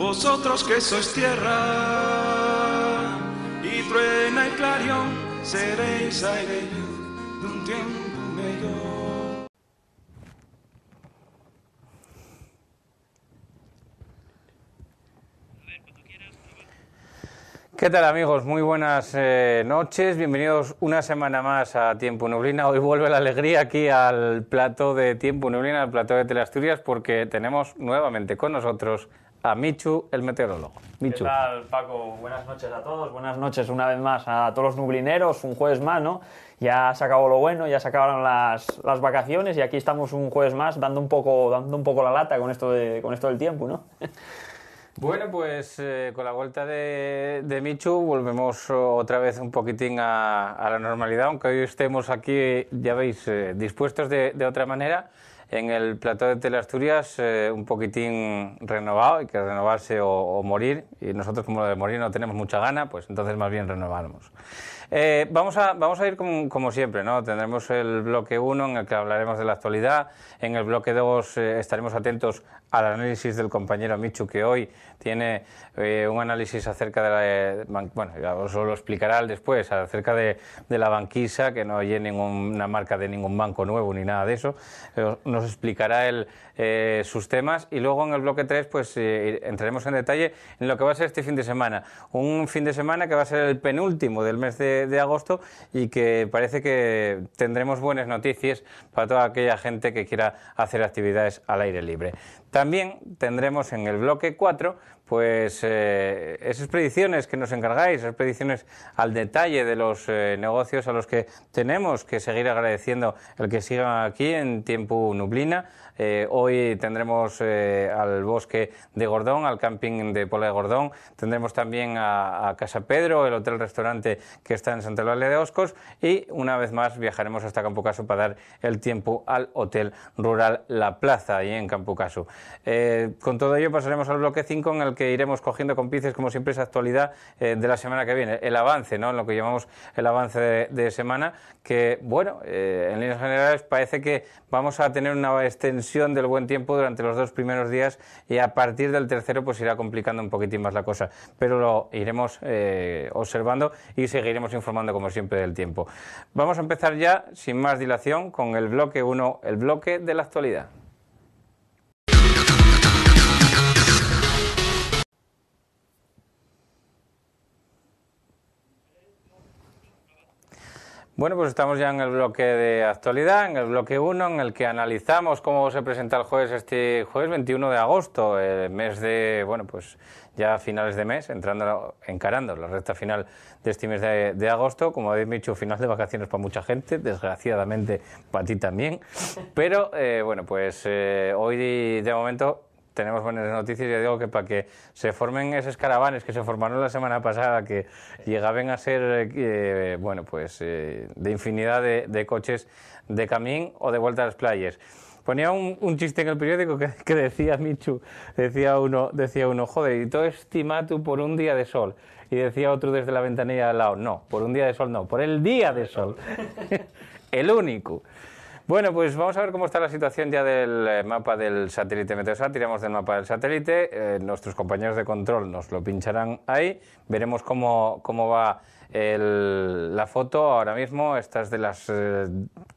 vosotros que sois tierra y truena el clarión, seréis aire de un tiempo mejor. ¿Qué tal amigos? Muy buenas eh, noches, bienvenidos una semana más a Tiempo Nublina. Hoy vuelve la alegría aquí al plato de Tiempo Nublina, al plato de Asturias, porque tenemos nuevamente con nosotros a Michu, el meteorólogo. Michu. ¿Qué tal, Paco? Buenas noches a todos. Buenas noches una vez más a todos los nublineros. Un jueves más, ¿no? Ya se acabó lo bueno, ya se acabaron las, vacaciones y aquí estamos un jueves más dando un poco, dando un poco la lata con esto, con esto del tiempo, ¿no? Bueno, pues eh, con la vuelta de, de, Michu volvemos eh, otra vez un poquitín a, la normalidad, aunque hoy estemos aquí, ya veis, eh, dispuestos de, de otra manera en el plató de Teleasturias eh, un poquitín renovado, hay que renovarse o, morir, y nosotros como lo de morir no tenemos mucha gana, pues entonces más bien renovarnos. Eh, vamos, a, ir como, siempre, ¿no? Tendremos el bloque 1 en el que hablaremos de la actualidad, en el bloque 2 eh, estaremos atentos al análisis del compañero Michu que hoy tiene eh, un análisis acerca de la. Eh, bueno, os explicará después, acerca de, la banquisa, que no hay ninguna marca de ningún banco nuevo ni nada de eso. Eh, nos explicará el, sus temas y luego en el bloque 3, pues entraremos en detalle en lo que va a ser este fin de semana. Un fin de semana que va a ser el penúltimo del mes de agosto y que parece que tendremos buenas noticias para toda aquella gente que quiera hacer actividades al aire libre. También tendremos en el bloque 4 pues eh, esas predicciones que nos encargáis, esas predicciones al detalle de los eh, negocios a los que tenemos que seguir agradeciendo el que siga aquí en tiempo nublina, eh, hoy tendremos eh, al bosque de Gordón, al camping de Pola de Gordón. Tendremos también a, Casa Pedro, el hotel-restaurante que está en Santa Lola de Oscos. Y una vez más viajaremos hasta Caso... para dar el tiempo al Hotel Rural La Plaza, ahí en Campo Eh, con todo ello pasaremos al bloque 5 en el que iremos cogiendo con pices, como siempre, esa actualidad eh, de la semana que viene. El avance, ¿no? Lo que llamamos el avance de, de semana, que, bueno, en líneas generales parece que vamos a tener una extensión del buen tiempo durante los dos primeros días y a partir del tercero pues irá complicando un poquitín más la cosa. Pero lo iremos eh, observando y seguiremos informando como siempre del tiempo. Vamos a empezar ya, sin más dilación, con el bloque 1, el bloque de la actualidad. Bueno, pues estamos ya en el bloque de actualidad, en el bloque 1, en el que analizamos cómo se presenta el jueves, este jueves 21 de agosto, el eh, mes de, bueno, pues ya finales de mes, entrando, encarando la recta final de este mes de, agosto. Como habéis dicho, final de vacaciones para mucha gente, desgraciadamente para ti también. Pero, eh, bueno, pues eh, hoy de momento tenemos buenas noticias. y digo que para que se formen esos caravanes que se formaron la semana pasada, que llegaban a ser, eh, eh, bueno, pues eh, de infinidad de, coches de camín o de vuelta a las playas. Ponía un, chiste en el periódico que, decía Michu, decía uno, decía uno, joder, y todo estimatu por un día de sol. Y decía otro desde la ventanilla al lado, no, por un día de sol no, por el día de sol. el único. Bueno, pues vamos a ver cómo está la situación ya del eh, mapa del satélite Meteosat. Tiramos del mapa del satélite. Eh, nuestros compañeros de control nos lo pincharán ahí. Veremos cómo, va la foto ahora mismo. estas de las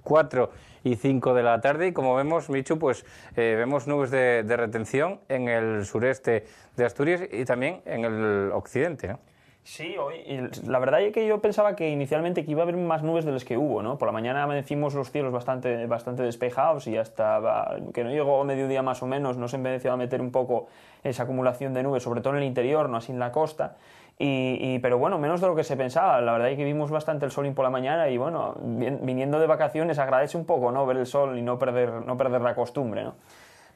4 eh, y 5 de la tarde. Y como vemos, Michu, pues vemos nubes de, retención en el sureste de Asturias y también en el occidente. Sí, hoy. la verdad es que yo pensaba que inicialmente que iba a haber más nubes de las que hubo, ¿no? Por la mañana amanecimos los cielos bastante, bastante despejados y hasta que no llegó mediodía más o menos nos empezó a meter un poco esa acumulación de nubes, sobre todo en el interior, no así en la costa. pero bueno, menos de lo que se pensaba. La verdad es que vimos bastante el sol por la mañana y bueno, viniendo de vacaciones agradece un poco, ¿no? Ver el sol y no perder, no perder la costumbre, ¿no?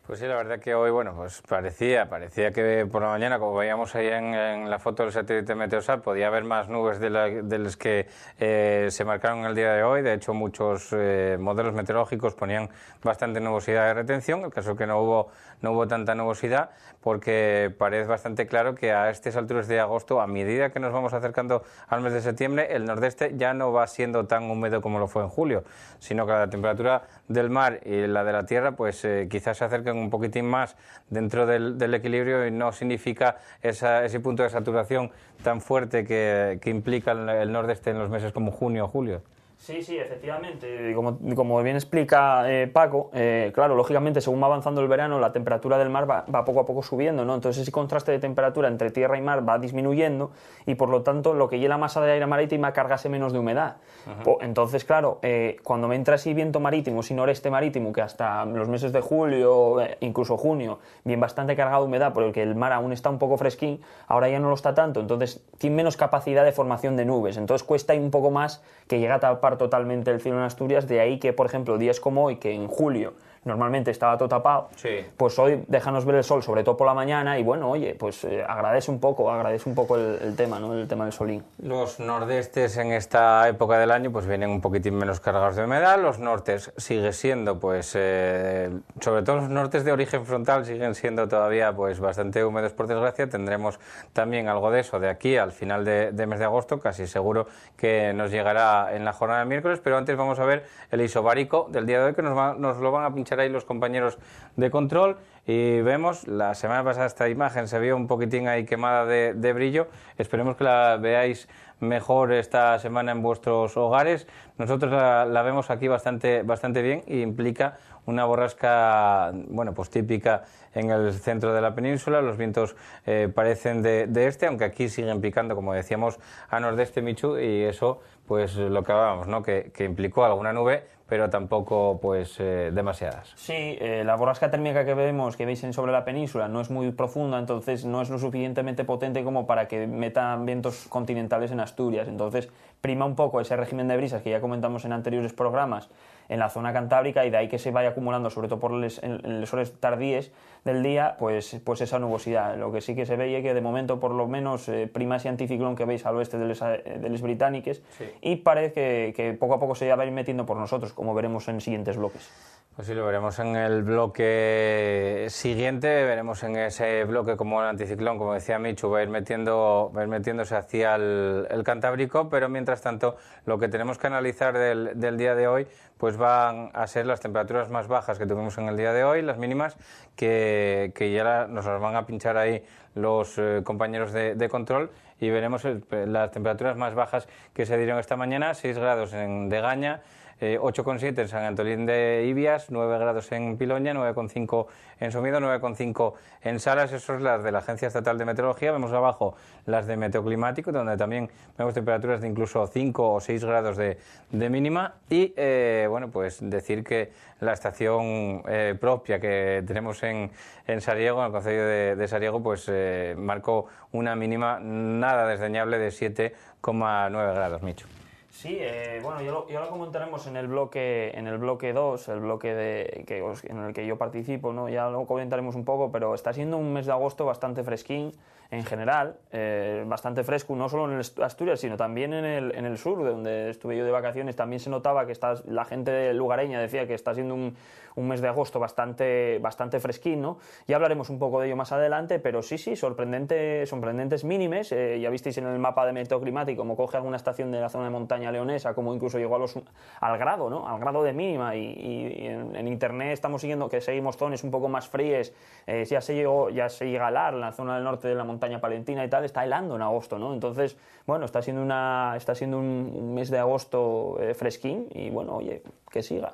Pues sí, la verdad que hoy, bueno, pues parecía, parecía que por la mañana, como veíamos ahí en, la foto del satélite Meteosat, podía haber más nubes de, las que eh, se marcaron el día de hoy. De hecho, muchos eh, modelos meteorológicos ponían bastante nubosidad de retención. El caso es que no hubo, no hubo tanta nubosidad, porque parece bastante claro que a estas alturas de agosto, a medida que nos vamos acercando al mes de septiembre, el nordeste ya no va siendo tan húmedo como lo fue en julio, sino que la temperatura del mar y la de la tierra, pues eh, quizás se acerquen un poquitín más dentro del, equilibrio y no significa ese punto de saturación tan fuerte que, implica el, el nordeste en los meses como junio o julio. Sí, sí, efectivamente. Como, como bien explica eh, Paco, eh, claro, lógicamente según va avanzando el verano, la temperatura del mar va, poco a poco subiendo, ¿no? Entonces ese contraste de temperatura entre tierra y mar va disminuyendo y por lo tanto lo que la masa de aire marítima cargase menos de humedad. Pues, entonces, claro, eh, cuando me entra así viento marítimo, si noreste marítimo, que hasta los meses de julio, incluso junio, bien bastante cargado de humedad, porque el mar aún está un poco fresquín, ahora ya no lo está tanto, entonces tiene menos capacidad de formación de nubes, entonces cuesta un poco más que llegue a totalmente el cielo en Asturias, de ahí que, por ejemplo, días como hoy, que en julio normalmente estaba todo tapado, sí. pues hoy déjanos ver el sol, sobre todo por la mañana, y bueno, oye, pues eh, agradece un poco, agradece un poco el, tema, ¿no? El tema del solín. Los nordestes en esta época del año pues vienen un poquitín menos cargados de humedad, los nortes sigue siendo pues, eh, sobre todo los nortes de origen frontal siguen siendo todavía pues bastante húmedos por desgracia, tendremos también algo de eso de aquí al final de, mes de agosto, casi seguro que nos llegará en la jornada de miércoles, pero antes vamos a ver el isobárico del día de hoy que nos lo van a pinchar ahí los compañeros de control. Y vemos, la semana pasada esta imagen se vio un poquitín ahí quemada de, brillo. Esperemos que la veáis mejor esta semana en vuestros hogares. Nosotros la, vemos aquí bastante, bastante bien y implica una borrasca, bueno, pues típica en el centro de la península. Los vientos eh, parecen de, este, aunque aquí siguen picando, como decíamos, a nordeste Michu y eso, pues lo que hablábamos, ¿no? que implicó alguna nube, pero tampoco pues eh, demasiadas. Sí, eh, la borrasca térmica que vemos, que veis sobre la península, no es muy profunda, entonces no es lo suficientemente potente como para que metan vientos continentales en Asturias. Entonces prima un poco ese régimen de brisas que ya comentamos en anteriores programas en la zona cantábrica y de ahí que se vaya acumulando, sobre todo por las en, en tardíes, del día, pues, pues esa nubosidad. Lo que sí que se ve veía que de momento, por lo menos, primas eh, prima anticiclón que veis al oeste de los, de y parece que, poco a poco se va a ir metiendo por nosotros, como veremos en siguientes bloques. Pues sí, lo veremos en el bloque siguiente, veremos en ese bloque como el anticiclón, como decía Michu, va a ir, metiendo, metiéndose hacia el, Cantábrico, pero mientras tanto lo que tenemos que analizar del, del día de hoy pues van a ser las temperaturas más bajas que tuvimos en el día de hoy, las mínimas que eh, que ya nos las van a pinchar ahí los eh, compañeros de, control y veremos las temperaturas más bajas que se dieron esta mañana, 6 grados en Degaña, eh, 8,7 en San Antolín de Ibias, 9 grados en Piloña, 9,5 en Sumido, 9,5 en Salas. Eso es las de la Agencia Estatal de Meteorología. Vemos abajo las de Meteoclimático, donde también vemos temperaturas de incluso 5 o 6 grados de, de mínima. Y eh, bueno, pues decir que la estación eh, propia que tenemos en, en Sariego, en el Consejo de, Sariego, pues eh, marcó una mínima nada desdeñable de 7,9 grados, Micho. Sí, eh, bueno, yo lo, lo, comentaremos en el bloque en el bloque 2, el bloque de, en el que yo participo, ¿no? ya lo comentaremos un poco, pero está siendo un mes de agosto bastante fresquín en general, eh, bastante fresco, no solo en Asturias, sino también en el, en el sur, donde estuve yo de vacaciones, también se notaba que está, la gente lugareña decía que está siendo un, un mes de agosto bastante, bastante fresquín, ¿no? Ya hablaremos un poco de ello más adelante, pero sí, sí, sorprendente, sorprendentes mínimes. Eh, ya visteis en el mapa de meteo climático como coge alguna estación de la zona de montaña leonesa, como incluso llegó a los, al grado, ¿no? Al grado de mínima. Y, en, internet estamos siguiendo que seguimos zonas un poco más fríes. Eh, ya, se llegó, ya se a la zona del norte de la montaña palentina y tal, está helando en agosto, ¿no? Entonces, bueno, está siendo, una, está siendo un, mes de agosto eh, fresquín y bueno, oye, que siga.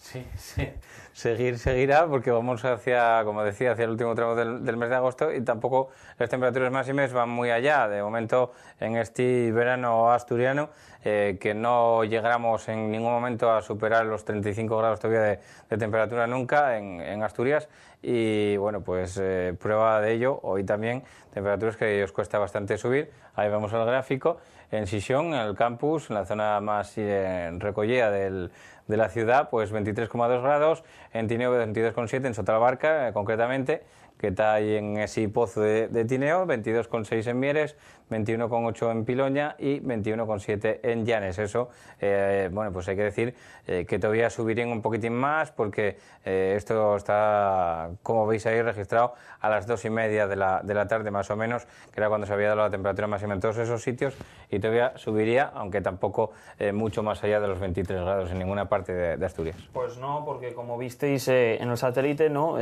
Sí, sí. Seguir, seguirá, porque vamos hacia, como decía, hacia el último tramo del, mes de agosto y tampoco las temperaturas máximas van muy allá. De momento, en este verano asturiano, eh, que no llegamos en ningún momento a superar los 35 grados todavía de, de temperatura nunca en, en, Asturias. Y bueno, pues eh, prueba de ello, hoy también temperaturas que os cuesta bastante subir. Ahí vemos el gráfico. En Sisión, en el campus, en la zona más eh, recollida del de la ciudad, pues 23,2 grados, en Tineo 22,7, en Sotalabarca eh, concretamente, que está ahí en ese pozo de, de Tineo, 22,6 en Mieres, 21,8 en Piloña y 21,7 en Llanes. Eso, eh, bueno, pues hay que decir eh, que todavía subirían un poquitín más porque eh, esto está, como veis ahí, registrado a las dos y media de la, de la tarde más o menos, que era cuando se había dado la temperatura máxima en todos esos sitios y todavía subiría, aunque tampoco mucho más allá de los 23 grados en ninguna parte de, Asturias. Pues no, porque como visteis en el satélite, no,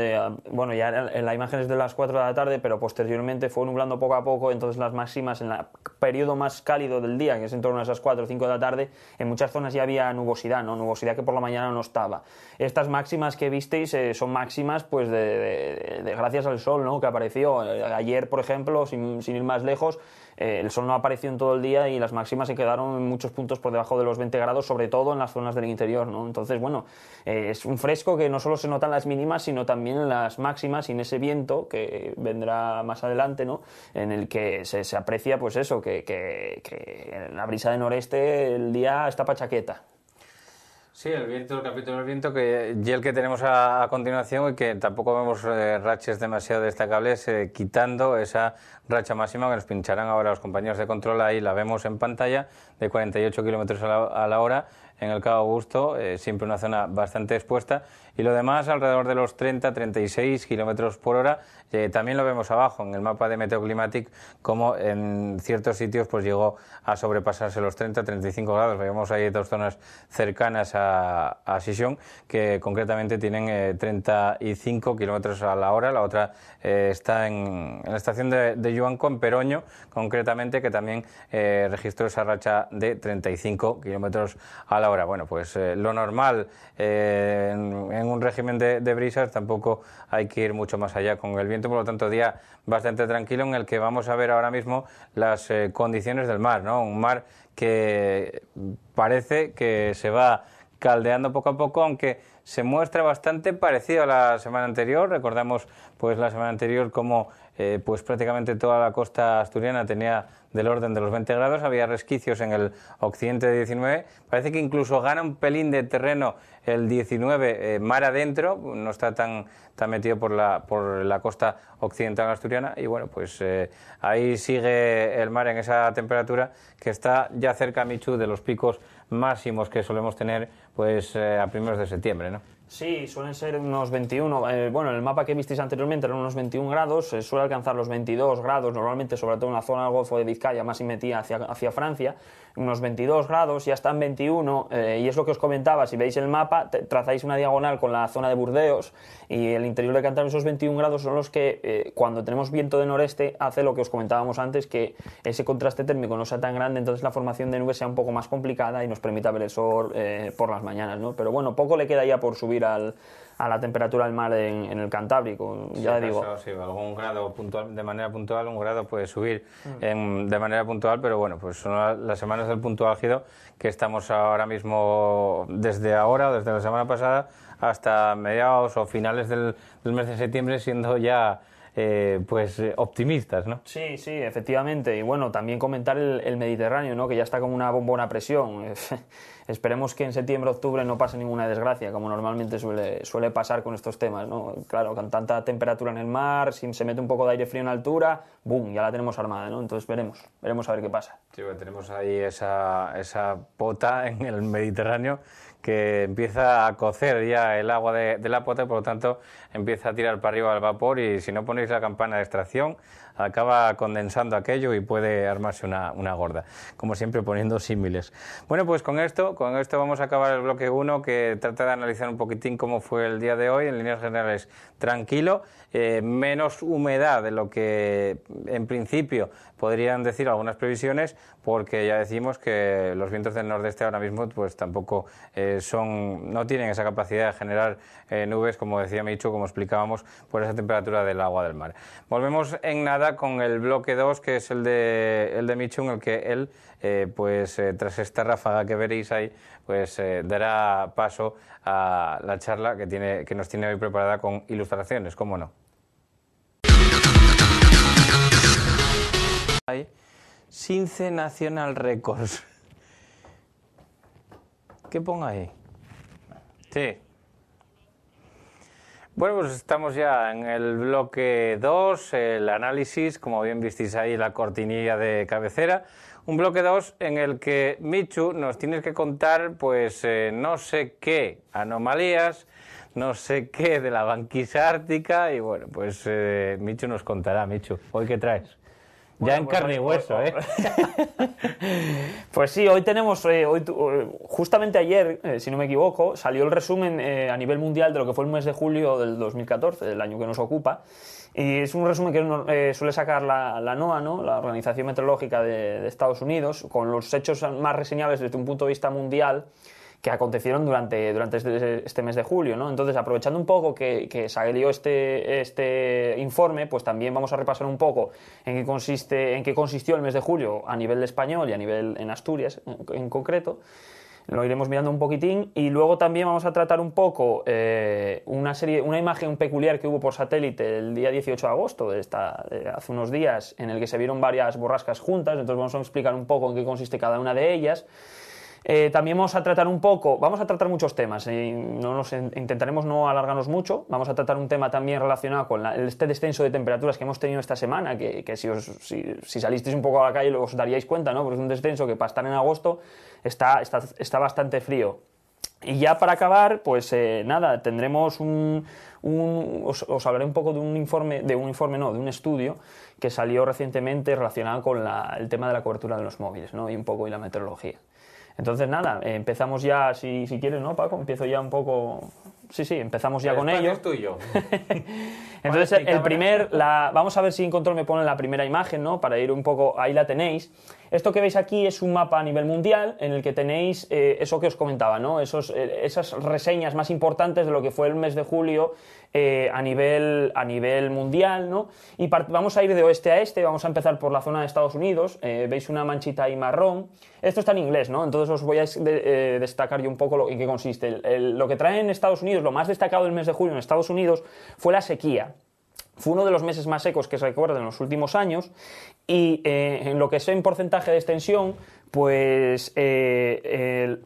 bueno, ya en la imagen es de las 4 de la tarde, pero posteriormente fue nublando poco a poco, entonces las máximas en el periodo más cálido del día, que es en torno a esas 4 o 5 de la tarde, en muchas zonas ya había nubosidad, ¿no? Nubosidad que por la mañana no estaba. Estas máximas que visteis eh, son máximas, pues, de, gracias al sol, Que apareció eh, ayer, por ejemplo, sin ir más lejos, eh, el sol no apareció en todo el día y las máximas se quedaron en muchos puntos por debajo de los 20 grados, sobre todo en las zonas del interior, ¿no? Entonces, bueno, eh, es un fresco que no solo se notan las mínimas, sino también las máximas y en ese viento que vendrá más adelante, ¿no? En el que se, aprecia, pues eso, que, en la brisa de noreste el día está pa' chaqueta. Sí, el viento, el capítulo del viento, que, y el que tenemos a, continuación, y que tampoco vemos raches eh, rachas demasiado destacables, eh, quitando esa racha máxima que nos pincharán ahora los compañeros de control, ahí la vemos en pantalla, de 48 kilómetros a la hora en el Cabo Augusto, eh, siempre una zona bastante expuesta, y lo demás alrededor de los 30-36 kilómetros por hora, eh, también lo vemos abajo en el mapa de Meteoclimatic, como en ciertos sitios pues llegó a sobrepasarse los 30-35 grados. Vemos ahí dos zonas cercanas a, a que concretamente tienen 35 eh, kilómetros a la hora. La otra eh, está en, la estación de, Yuanco, en Peroño, concretamente, que también registró esa racha de 35 kilómetros a la hora. Bueno, pues lo normal en, un régimen de, de brisas tampoco hay que ir mucho más allá con el viento por lo tanto, día bastante tranquilo en el que vamos a ver ahora mismo las eh, condiciones del mar, Un mar que parece que se va caldeando poco a poco, aunque se muestra bastante parecido a la semana anterior. Recordamos, pues, la semana anterior como eh, pues prácticamente toda la costa asturiana tenía del orden de los 20 grados, había resquicios en el occidente de 19, parece que incluso gana un pelín de terreno el 19 eh, mar adentro, no está tan, tan metido por la, por la costa occidental asturiana y bueno, pues eh, ahí sigue el mar en esa temperatura que está ya cerca, Michu, de los picos máximos que solemos tener pues eh, a primeros de septiembre, ¿no? Sí, suelen ser unos 21. Eh, bueno, el mapa que visteis anteriormente eran unos 21 grados, suele alcanzar los 22 grados, normalmente, sobre todo en la zona del Golfo de Vizcaya, más y metía hacia Francia unos 22 grados, ya están 21, eh, y es lo que os comentaba, si veis el mapa, trazáis una diagonal con la zona de Burdeos y el interior de Cantabria, esos 21 grados son los que eh, cuando tenemos viento de noreste hace lo que os comentábamos antes, que ese contraste térmico no sea tan grande, entonces la formación de nubes sea un poco más complicada y nos permita ver el sol eh, por las mañanas, ¿no? Pero bueno, poco le queda ya por subir al, a la temperatura del mar en, el Cantábrico. Ya digo. sí, algún grado puntual, de manera puntual, un grado puede subir mm. de manera puntual, pero bueno, pues son las semanas del punto álgido que estamos ahora mismo, desde ahora, desde la semana pasada, hasta mediados o finales del mes de septiembre, siendo ya eh, pues eh, optimistas, ¿no? Sí, sí, efectivamente. Y bueno, también comentar el, Mediterráneo, ¿no? Que ya está con una bombona presión. Esperemos que en septiembre, octubre no pase ninguna desgracia, como normalmente suele, pasar con estos temas, ¿no? Claro, con tanta temperatura en el mar, si se mete un poco de aire frío en altura, ¡boom! Ya la tenemos armada, ¿no? Entonces veremos, veremos a ver qué pasa. Sí, tenemos ahí esa, esa pota en el Mediterráneo que empieza a cocer ya el agua de, la pota por lo tanto empieza a tirar para arriba el vapor y si no ponéis la campana de extracción acaba condensando aquello y puede armarse una, gorda, como siempre poniendo símiles. Bueno, pues con esto, con esto vamos a acabar el bloque 1 que trata de analizar un poquitín cómo fue el día de hoy, en líneas generales tranquilo eh, menos humedad de lo que en principio podrían decir algunas previsiones, porque ya decimos que los vientos del nordeste ahora mismo pues tampoco eh, son, no tienen esa capacidad de generar eh, nubes, como decía Michu, como explicábamos, por esa temperatura del agua del mar. Volvemos en nada con el bloque 2, que es el de, el de Micho, en el que él, pues tras esta ráfaga que veréis ahí, pues eh, dará paso a la charla que, tiene, que nos tiene hoy preparada con ilustraciones, cómo no. Since National Records. ¿Qué pongo ahí? Sí. Bueno, pues estamos ya en el bloque 2, el análisis, como bien visteis ahí la cortinilla de cabecera. Un bloque 2 en el que Michu nos tiene que contar, pues eh, no sé qué anomalías, no sé qué de la banquisa ártica y bueno, pues eh, Michu nos contará, Michu. ¿Hoy qué traes? ya en pues carne y hueso, ¿eh? pues sí, hoy tenemos, eh, justamente ayer, si no me equivoco, salió el resumen a nivel mundial de lo que fue el mes de julio del 2014, el año que nos ocupa, y es un resumen que eh, suele sacar la, NOA, NOAA, ¿no? la Organización Meteorológica de, Estados Unidos, con los hechos más reseñables desde un punto de vista mundial que acontecieron durante, durante este, este mes de julio. Entonces, aprovechando un poco que, que salió este, este informe, pues también vamos a repasar un poco en qué, consiste, en qué consistió el mes de julio a nivel de español y a nivel en Asturias en concreto lo iremos mirando un poquitín y luego también vamos a tratar un poco eh, una serie, una imagen peculiar que hubo por satélite el día 18 de agosto, de esta, hace unos días, en el que se vieron varias borrascas juntas, entonces vamos a explicar un poco en qué consiste cada una de ellas eh, también vamos a tratar un poco, vamos a tratar muchos temas, eh, no nos, intentaremos no alargarnos mucho, vamos a tratar un tema también relacionado con el este descenso de temperaturas que hemos tenido esta semana, que, si, os, si, salisteis un poco a la calle os daríais cuenta, ¿no? porque es un descenso que para estar en agosto está, está, bastante frío. Y ya para acabar, pues eh, nada, tendremos un, os, hablaré un poco de un informe, de un informe no, de un estudio que salió recientemente relacionado con el tema de la cobertura de los móviles, ¿no? Y un poco y la meteorología. Entonces, nada, empezamos ya, si, si quieres, ¿no, Paco? Empiezo ya un poco Sí, sí, empezamos ya con ello. Entonces, el primer, la, vamos a ver si en control me ponen la primera imagen, ¿no? Para ir un poco, ahí la tenéis. Esto que veis aquí es un mapa a nivel mundial en el que tenéis eh, eso que os comentaba, ¿no? Esos, eh, esas reseñas más importantes de lo que fue el mes de julio eh, a, nivel, a nivel mundial, ¿no? Y vamos a ir de oeste a este, vamos a empezar por la zona de Estados Unidos, veis una manchita ahí marrón. Esto está en inglés, ¿no? Entonces os voy a destacar yo un poco lo, en qué consiste. lo que traen Estados Unidos lo más destacado del mes de julio en Estados Unidos fue la sequía. Fue uno de los meses más secos que se recuerda en los últimos años y eh, en lo que es en porcentaje de extensión, pues eh, el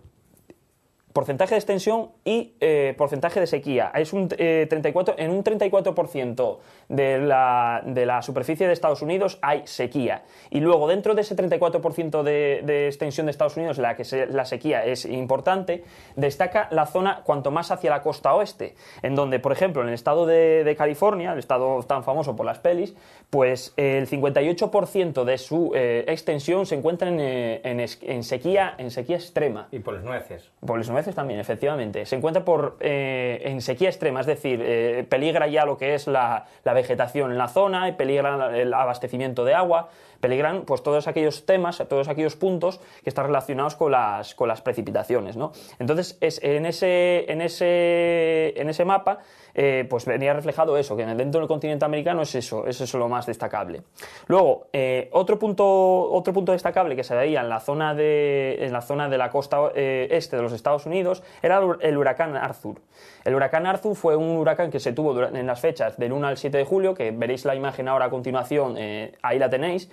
porcentaje de extensión y eh, porcentaje de sequía. Es un, 34, eh, en un 34% de la, superficie de Estados Unidos hay sequía. Y luego, dentro de ese 34% de, extensión de Estados Unidos, la que la sequía es importante, destaca la zona cuanto más hacia la costa oeste, en donde, por ejemplo, en el estado de, California, el estado tan famoso por las pelis, pues el 58% de su eh, extensión se encuentra en, sequía, en sequía extrema. Y por las nueces. Por los nueces también, efectivamente. Se encuentra por, eh, en sequía extrema, es decir, eh, peligra ya lo que es la, la vegetación en la zona, y peligra el abastecimiento de agua. Peligran pues, todos aquellos temas, todos aquellos puntos que están relacionados con las, con las precipitaciones. ¿no? Entonces, en, ese, en, ese, mapa eh, pues venía reflejado eso, que dentro del continente americano es eso, es eso lo más destacable. Luego, eh, otro, punto, otro punto destacable que se veía en la zona de, la, zona de la costa eh, este de los Estados Unidos era el huracán Arthur. El huracán Arzu fue un huracán que se tuvo en las fechas del 1 al 7 de julio, que veréis la imagen ahora a continuación, eh, ahí la tenéis.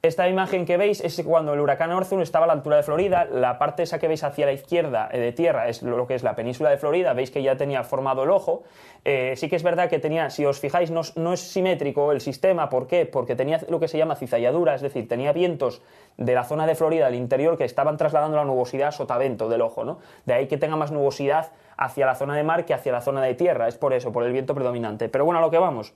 Esta imagen que veis es cuando el huracán orzun estaba a la altura de Florida, la parte esa que veis hacia la izquierda eh, de tierra es lo que es la península de Florida, veis que ya tenía formado el ojo, eh, sí que es verdad que tenía, si os fijáis, no, es simétrico el sistema, ¿por qué? Porque tenía lo que se llama cizalladura, es decir, tenía vientos de la zona de Florida, al interior, que estaban trasladando la nubosidad a sotavento del ojo, ¿no? De ahí que tenga más nubosidad hacia la zona de mar que hacia la zona de tierra, es por eso, por el viento predominante. Pero bueno, a lo que vamos.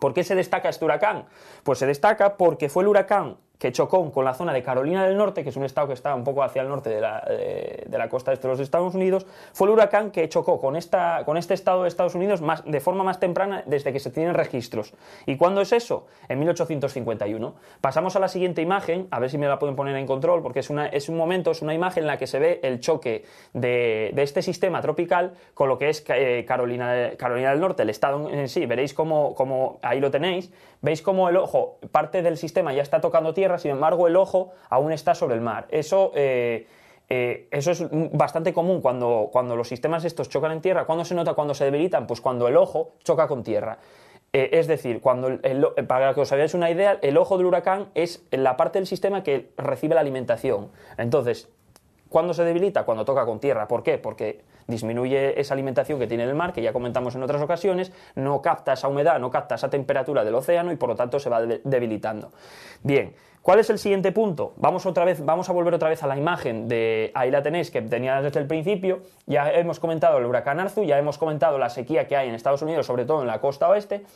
¿Por qué se destaca este huracán? Pues se destaca porque fue el huracán que chocó con la zona de Carolina del Norte, que es un estado que está un poco hacia el norte eh, de la, costa este de los Estados Unidos, fue el huracán que chocó con, esta, con este estado de Estados Unidos más, de forma más temprana desde que se tienen registros. ¿Y cuándo es eso? En 1851. Pasamos a la siguiente imagen, a ver si me la pueden poner en control, porque es, una, es un momento, es una imagen en la que se ve el choque de, este sistema tropical con lo que es eh, Carolina, Carolina del Norte, el estado en sí. Veréis cómo, cómo ahí lo tenéis, veis cómo el ojo, parte del sistema ya está tocando tierra, sin embargo el ojo aún está sobre el mar. Eso... Eh, eh, eso es bastante común cuando, cuando los sistemas estos chocan en tierra. ¿Cuándo se nota cuando se debilitan? Pues cuando el ojo choca con tierra. Eh, es decir, cuando para que os hagáis una idea, el ojo del huracán es la parte del sistema que recibe la alimentación. Entonces, ¿cuándo se debilita? Cuando toca con tierra. ¿Por qué? Porque disminuye esa alimentación que tiene el mar, que ya comentamos en otras ocasiones, no capta esa humedad, no capta esa temperatura del océano y por lo tanto se va debilitando. Bien, ¿Cuál es el siguiente punto? Vamos otra vez, vamos a volver otra vez a la imagen de ahí la tenéis que tenía desde el principio. Ya hemos comentado el huracán Arzu, ya hemos comentado la sequía que hay en Estados Unidos, sobre todo en la costa oeste.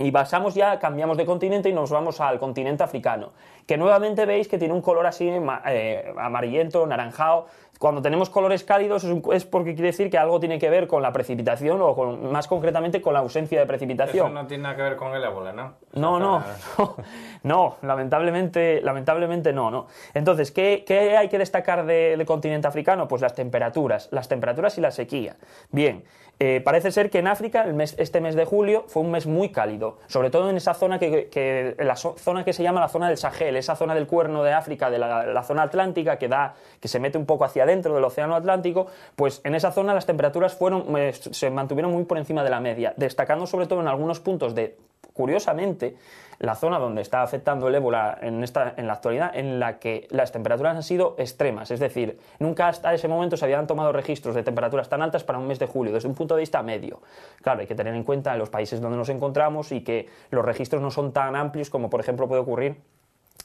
Y pasamos ya, cambiamos de continente y nos vamos al continente africano, que nuevamente veis que tiene un color así eh, amarillento, naranjado, cuando tenemos colores cálidos es porque quiere decir que algo tiene que ver con la precipitación o más concretamente con la ausencia de precipitación. Eso no tiene nada que ver con el ébola, ¿no? No, no, no, lamentablemente, lamentablemente no, no. Entonces, ¿qué, hay que destacar del continente africano? Pues las temperaturas, las temperaturas y la sequía. Bien, eh, parece ser que en África el mes, este mes de julio fue un mes muy cálido, sobre todo en esa zona que, zona que se llama la zona del Sahel, esa zona del cuerno de África, de la, zona atlántica que da que se mete un poco hacia adentro del océano Atlántico, pues en esa zona las temperaturas fueron, eh, se mantuvieron muy por encima de la media, destacando sobre todo en algunos puntos de Curiosamente, la zona donde está afectando el ébola en, la actualidad, en la que las temperaturas han sido extremas, es decir, nunca hasta ese momento se habían tomado registros de temperaturas tan altas para un mes de julio, desde un punto de vista medio. Claro, hay que tener en cuenta los países donde nos encontramos y que los registros no son tan amplios como, por ejemplo, puede ocurrir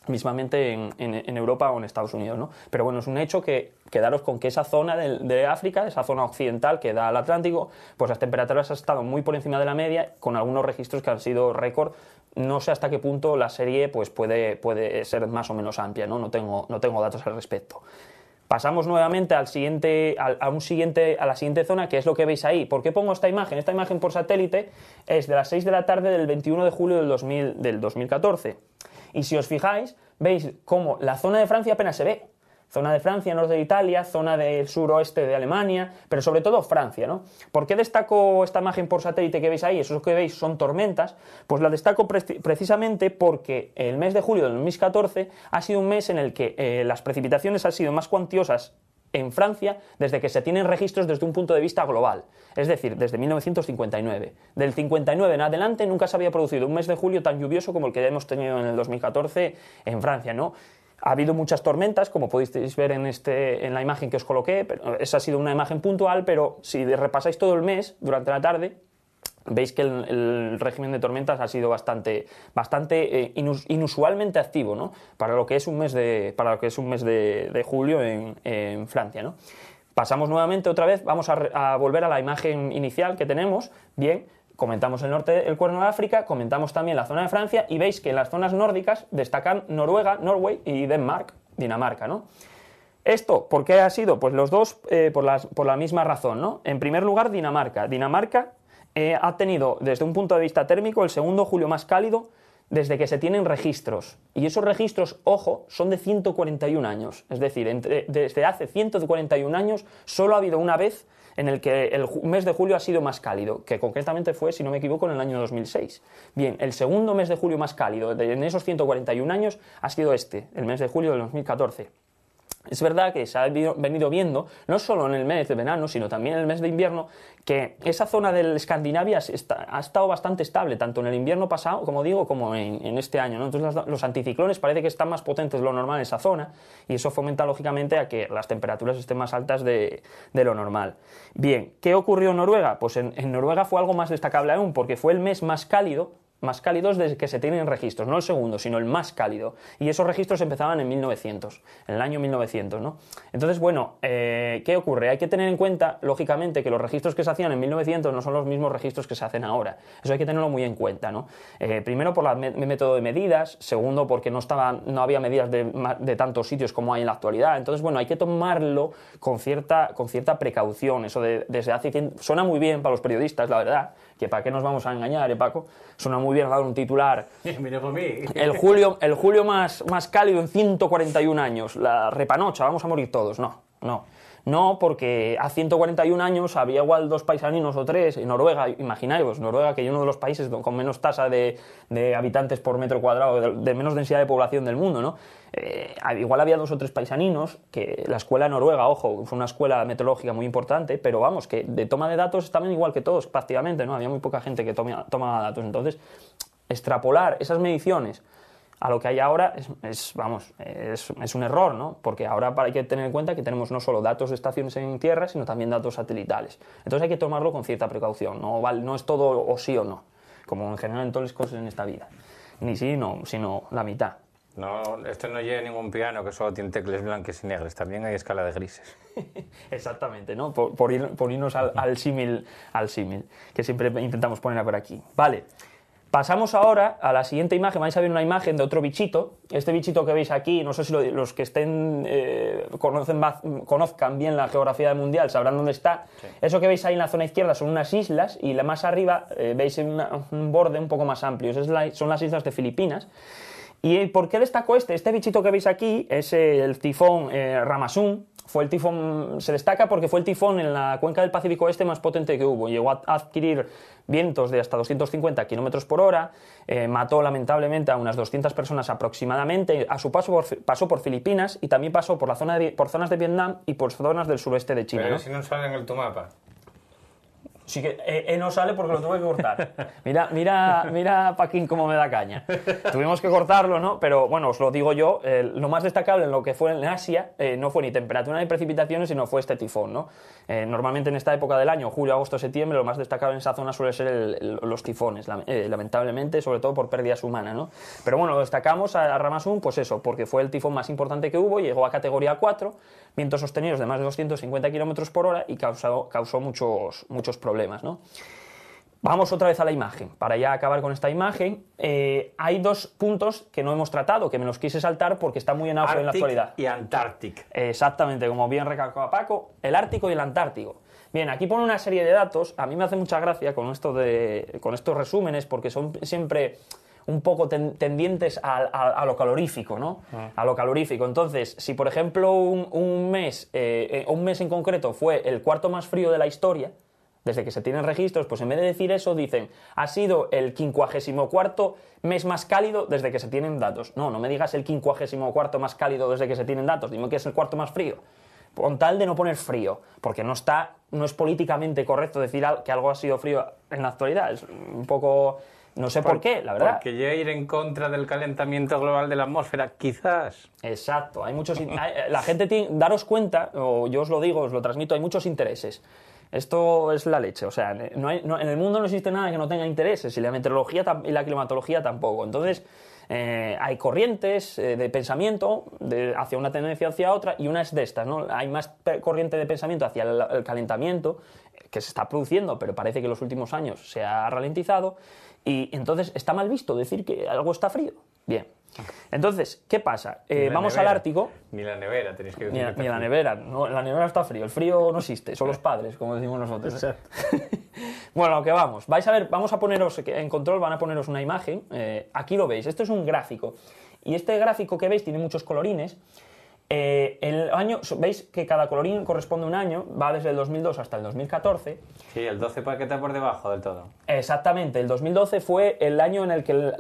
mismamente en, Europa o en Estados Unidos. ¿no? Pero bueno, es un hecho que quedaros con que esa zona de, África, esa zona occidental que da al Atlántico, pues las temperaturas han estado muy por encima de la media, con algunos registros que han sido récord. No sé hasta qué punto la serie pues puede, puede ser más o menos amplia, ¿no? No, tengo, no tengo datos al respecto. Pasamos nuevamente al siguiente, a, un siguiente, a la siguiente zona, que es lo que veis ahí. ¿Por qué pongo esta imagen? Esta imagen por satélite es de las 6 de la tarde del 21 de julio del, 2000, del 2014. Y si os fijáis, veis cómo la zona de Francia apenas se ve. Zona de Francia, norte de Italia, zona del suroeste de Alemania, pero sobre todo Francia, ¿no? ¿Por qué destaco esta imagen por satélite que veis ahí? Eso que veis son tormentas. Pues la destaco precisamente porque el mes de julio del 2014 ha sido un mes en el que eh, las precipitaciones han sido más cuantiosas en Francia desde que se tienen registros desde un punto de vista global, es decir, desde 1959. Del 59 en adelante nunca se había producido un mes de julio tan lluvioso como el que ya hemos tenido en el 2014 en Francia, ¿no? Ha habido muchas tormentas, como podéis ver en, este, en la imagen que os coloqué, pero esa ha sido una imagen puntual, pero si repasáis todo el mes durante la tarde, veis que el, régimen de tormentas ha sido bastante, bastante eh, inusualmente activo, ¿no? Para lo que es un mes de, para lo que es un mes de, julio en, Francia, ¿no? Pasamos nuevamente otra vez, vamos a, volver a la imagen inicial que tenemos. Bien, comentamos el norte, del cuerno de África, comentamos también la zona de Francia y veis que en las zonas nórdicas destacan Noruega, Norway y Denmark, Dinamarca, ¿no? Esto, ¿por qué ha sido? Pues los dos eh, por, las, por la misma razón, ¿no? En primer lugar, Dinamarca. Dinamarca eh, ha tenido desde un punto de vista térmico el segundo julio más cálido desde que se tienen registros. Y esos registros, ojo, son de 141 años. Es decir, desde hace 141 años solo ha habido una vez en el que el mes de julio ha sido más cálido, que concretamente fue, si no me equivoco, en el año 2006. Bien, el segundo mes de julio más cálido en esos 141 años ha sido este, el mes de julio del 2014. Es verdad que se ha venido viendo, no solo en el mes de verano, sino también en el mes de invierno, que esa zona de Escandinavia ha estado bastante estable, tanto en el invierno pasado, como digo, como en, este año. Entonces los anticiclones parece que están más potentes de lo normal en esa zona, y eso fomenta lógicamente a que las temperaturas estén más altas de, lo normal. Bien, ¿qué ocurrió en Noruega? Pues en Noruega fue algo más destacable aún, porque fue el mes más cálido más cálidos desde que se tienen registros, no el segundo, sino el más cálido. Y esos registros empezaban en 1900, en el año 1900, ¿no? Entonces, bueno, eh, ¿qué ocurre? Hay que tener en cuenta, lógicamente, que los registros que se hacían en 1900 no son los mismos registros que se hacen ahora. Eso hay que tenerlo muy en cuenta, ¿no? Eh, primero por el método de medidas, segundo porque no, no había medidas de, tantos sitios como hay en la actualidad. Entonces, bueno, hay que tomarlo con cierta, con cierta precaución. Eso de, desde hace suena muy bien para los periodistas, la verdad, para qué nos vamos a engañar, eh, Paco? Suena muy bien dar un titular. El julio, el julio más, más cálido en 141 años, la repanocha, vamos a morir todos. No, no. No, porque a 141 años había igual dos paisaninos o tres, en Noruega, imaginarios, Noruega, que es uno de los países con menos tasa de, habitantes por metro cuadrado, de, menos densidad de población del mundo, ¿no? Eh, igual había dos o tres paisaninos, que la escuela noruega, ojo, fue una escuela meteorológica muy importante, pero vamos, que de toma de datos estaban igual que todos, prácticamente, ¿no? Había muy poca gente que tomaba datos. Entonces, extrapolar esas mediciones a lo que hay ahora es, vamos, es, un error, ¿no? Porque ahora hay que tener en cuenta que tenemos no solo datos de estaciones en tierra, sino también datos satelitales. Entonces hay que tomarlo con cierta precaución, no, no es todo o sí o no, como en general en todas las cosas en esta vida. Ni sí, no, sino la mitad. No, esto no a ningún piano que solo tiene teclas blancas y negras, también hay escala de grises. Exactamente, ¿no? Por, ir, irnos al, símil, al símil, que siempre intentamos poner por aquí. Vale. Pasamos ahora a la siguiente imagen. Vais a ver una imagen de otro bichito. Este bichito que veis aquí, no sé si los que estén eh, conocen conozcan bien la geografía del mundial sabrán dónde está. Eso que veis ahí en la zona izquierda son unas islas y la más arriba eh, veis un borde un poco más amplio. son las islas de Filipinas. ¿Y por qué destacó este? Este bichito que veis aquí es el tifón eh, Ramasun. Fue el tifón, se destaca porque fue el tifón en la cuenca del Pacífico Oeste más potente que hubo. Llegó a adquirir vientos de hasta 250 kilómetros por hora, eh, mató lamentablemente a unas 200 personas aproximadamente. A su paso pasó por Filipinas y también pasó por, la zona por zonas de Vietnam y por zonas del suroeste de China. Pero si no sale en el tu mapa. Sí que eh, eh, no sale porque lo tuve que cortar. Mira, mira, mira Paquín cómo me da caña. Tuvimos que cortarlo, ¿no? Pero bueno, os lo digo yo, eh, lo más destacable en lo que fue en Asia no fue ni temperatura ni precipitaciones, sino fue este tifón, ¿no? normalmente en esta época del año, julio, agosto, septiembre, lo más destacable en esa zona suele ser los tifones, lamentablemente, sobre todo por pérdidas humanas, ¿no? Pero bueno, lo destacamos a, ramas Ramasun, pues eso, porque fue el tifón más importante que hubo, llegó a categoría 4, vientos sostenidos de más de 250 km por hora y causado, causó muchos, muchos problemas. ¿no? Vamos otra vez a la imagen. Para ya acabar con esta imagen, eh, hay dos puntos que no hemos tratado, que me los quise saltar porque está muy en auge en la actualidad. Y Antártico. Exactamente, como bien recalcaba Paco, el Ártico y el Antártico. Bien, aquí pone una serie de datos. A mí me hace mucha gracia con, esto con estos resúmenes porque son siempre un poco tendientes a, lo calorífico, ¿no? Ah. A lo calorífico. Entonces, si por ejemplo un, mes, eh, eh, un mes en concreto fue el cuarto más frío de la historia, desde que se tienen registros, pues en vez de decir eso, dicen, ha sido el 54 mes más cálido desde que se tienen datos. No, no me digas el 54 más cálido desde que se tienen datos, dime que es el cuarto más frío. Con tal de no poner frío, porque no está, no es políticamente correcto decir que algo ha sido frío en la actualidad. Es un poco. No sé por, qué, la verdad. Porque llega a ir en contra del calentamiento global de la atmósfera, quizás. Exacto, hay muchos. la gente tiene. Daros cuenta, o yo os lo digo, os lo transmito, hay muchos intereses. Esto es la leche. O sea, en el mundo no existe nada que no tenga intereses y la meteorología y la climatología tampoco. Entonces, eh, hay corrientes eh, de pensamiento hacia una tendencia hacia otra y una es de estas, ¿no? Hay más corriente de pensamiento hacia el, el calentamiento eh, que se está produciendo, pero parece que en los últimos años se ha ralentizado y entonces está mal visto decir que algo está frío. Bien. Entonces, ¿qué pasa? Eh, vamos al Ártico. Ni la nevera tenéis que decir. Ni, la, nevera. No, la nevera está frío. El frío no existe. Son los padres, como decimos nosotros. ¿eh? Exacto. bueno, que vamos. Vais a ver, vamos a poneros en control, van a poneros una imagen. Eh, aquí lo veis. Esto es un gráfico. Y este gráfico que veis tiene muchos colorines. Eh, el año, veis que cada colorín corresponde a un año, va desde el 2002 hasta el 2014. Sí, el 12 puede esté por debajo del todo. Exactamente, el 2012 fue el año en el que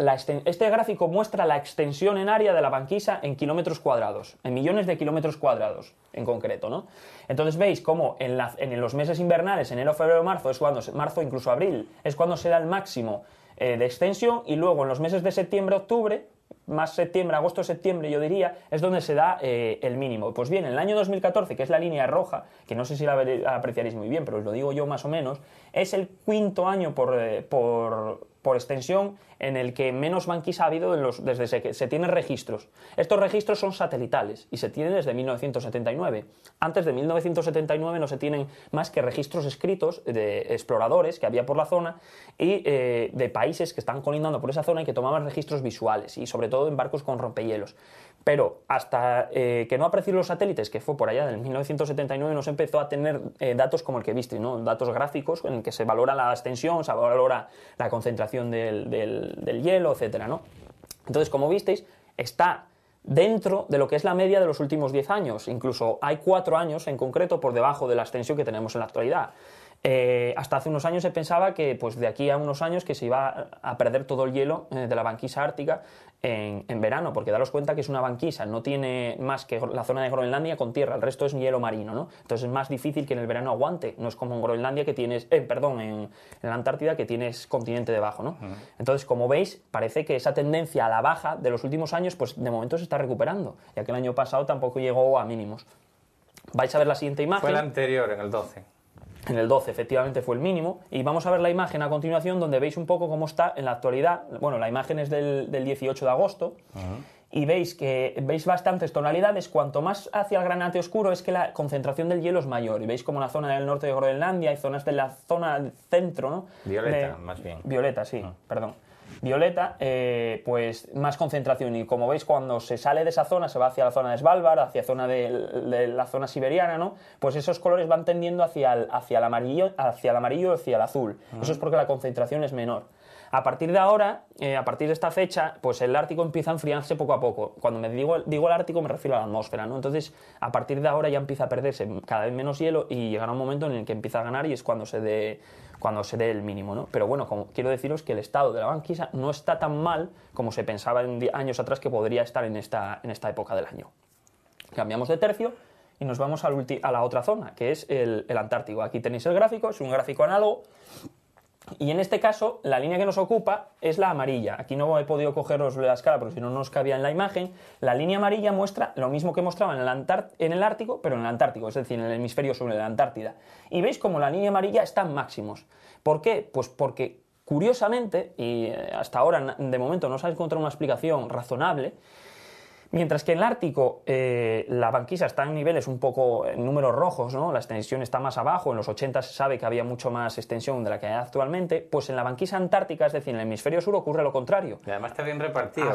este gráfico muestra la extensión en área de la banquisa en kilómetros cuadrados, en millones de kilómetros cuadrados en concreto, ¿no? Entonces veis cómo en, los meses invernales, enero, febrero, marzo, es cuando, marzo incluso abril, es cuando se da el máximo eh, de extensión y luego en los meses de septiembre, octubre más septiembre, agosto, septiembre, yo diría, es donde se da eh, el mínimo. Pues bien, en el año 2014, que es la línea roja, que no sé si la apreciaréis muy bien, pero os lo digo yo más o menos, es el quinto año por eh, por extensión, en el que menos banquis ha habido desde que se tienen registros. Estos registros son satelitales y se tienen desde 1979. Antes de 1979 no se tienen más que registros escritos de exploradores que había por la zona y eh, de países que están colindando por esa zona y que tomaban registros visuales y sobre todo en barcos con rompehielos pero hasta eh, que no aparecieron los satélites, que fue por allá del 1979, nos empezó a tener eh, datos como el que viste, ¿no? datos gráficos en el que se valora la extensión, se valora la concentración del, hielo, etc. ¿no? Entonces, como visteis, está dentro de lo que es la media de los últimos 10 años, incluso hay 4 años en concreto por debajo de la extensión que tenemos en la actualidad. Eh, hasta hace unos años se pensaba que pues, de aquí a unos años que se iba a perder todo el hielo eh, de la banquisa ártica en, en, verano, porque daros cuenta que es una banquisa, no tiene más que la zona de Groenlandia con tierra, el resto es hielo marino, ¿no? Entonces es más difícil que en el verano aguante, no es como en Groenlandia que tienes, eh, perdón, en, la Antártida que tienes continente debajo, ¿no? Entonces, como veis, parece que esa tendencia a la baja de los últimos años, pues de momento se está recuperando, ya que el año pasado tampoco llegó a mínimos. Vais a ver la siguiente imagen. Fue la anterior, en el 12. En el 12 efectivamente fue el mínimo y vamos a ver la imagen a continuación donde veis un poco cómo está en la actualidad. Bueno, la imagen es del, 18 de agosto y veis que veis bastantes tonalidades. Cuanto más hacia el granate oscuro es que la concentración del hielo es mayor y veis como la zona del norte de Groenlandia hay zonas de la zona del centro, ¿no? Violeta, más bien. Violeta, sí, ah. perdón violeta, eh, pues más concentración. Y como veis, cuando se sale de esa zona, se va hacia la zona de Svalbard, hacia zona la zona siberiana, ¿no? Pues esos colores van tendiendo hacia el, hacia el amarillo, hacia el amarillo, hacia el azul. Eso es porque la concentración es menor. A partir de ahora, eh, a partir de esta fecha, pues el Ártico empieza a enfriarse poco a poco. Cuando me digo, digo el Ártico me refiero a la atmósfera, ¿no? Entonces, a partir de ahora ya empieza a perderse cada vez menos hielo y llegará un momento en el que empieza a ganar y es cuando se, de, cuando se dé el mínimo, ¿no? Pero bueno, quiero deciros que el estado de la banquisa no está tan mal como se pensaba en años atrás que podría estar en esta, en esta época del año. Cambiamos de tercio y nos vamos a la otra zona, que es el, el Antártico. Aquí tenéis el gráfico, es un gráfico análogo y en este caso, la línea que nos ocupa es la amarilla. Aquí no he podido cogeros la escala porque si no, nos cabía en la imagen. La línea amarilla muestra lo mismo que mostraba en el, en el, Ártico, pero en el Antártico, es decir, en el hemisferio sobre la Antártida. Y veis como la línea amarilla está en máximos. ¿Por qué? Pues porque, curiosamente, y eh, hasta ahora de momento no se ha encontrado una explicación razonable, Mientras que en el Ártico eh, la banquisa está en niveles un poco en números rojos, ¿no? la extensión está más abajo, en los 80 se sabe que había mucho más extensión de la que hay actualmente, pues en la banquisa antártica, es decir, en el hemisferio sur ocurre lo contrario. Y además está bien repartido.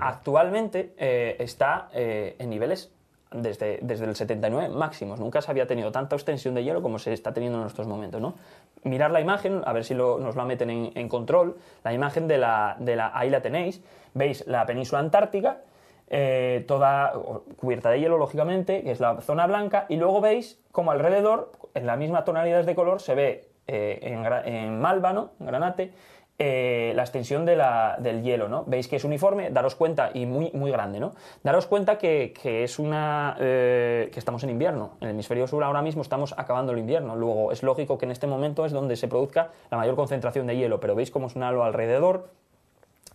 actualmente eh, está eh, en niveles desde, desde, el 79 máximos. Nunca se había tenido tanta extensión de hielo como se está teniendo en estos momentos. ¿no? Mirar la imagen, a ver si nos la meten en, en, control, la imagen de la, de la... Ahí la tenéis, veis la península antártica eh, toda cubierta de hielo, lógicamente, que es la zona blanca, y luego veis como alrededor, en la misma tonalidad de color, se ve eh, en, malvano en Granate, eh, la extensión de la, del hielo, ¿no? Veis que es uniforme, daros cuenta, y muy, muy grande, ¿no? Daros cuenta que, es una. que estamos en invierno. En el hemisferio sur ahora mismo estamos acabando el invierno. Luego, es lógico que en este momento es donde se produzca la mayor concentración de hielo, pero veis cómo es un halo alrededor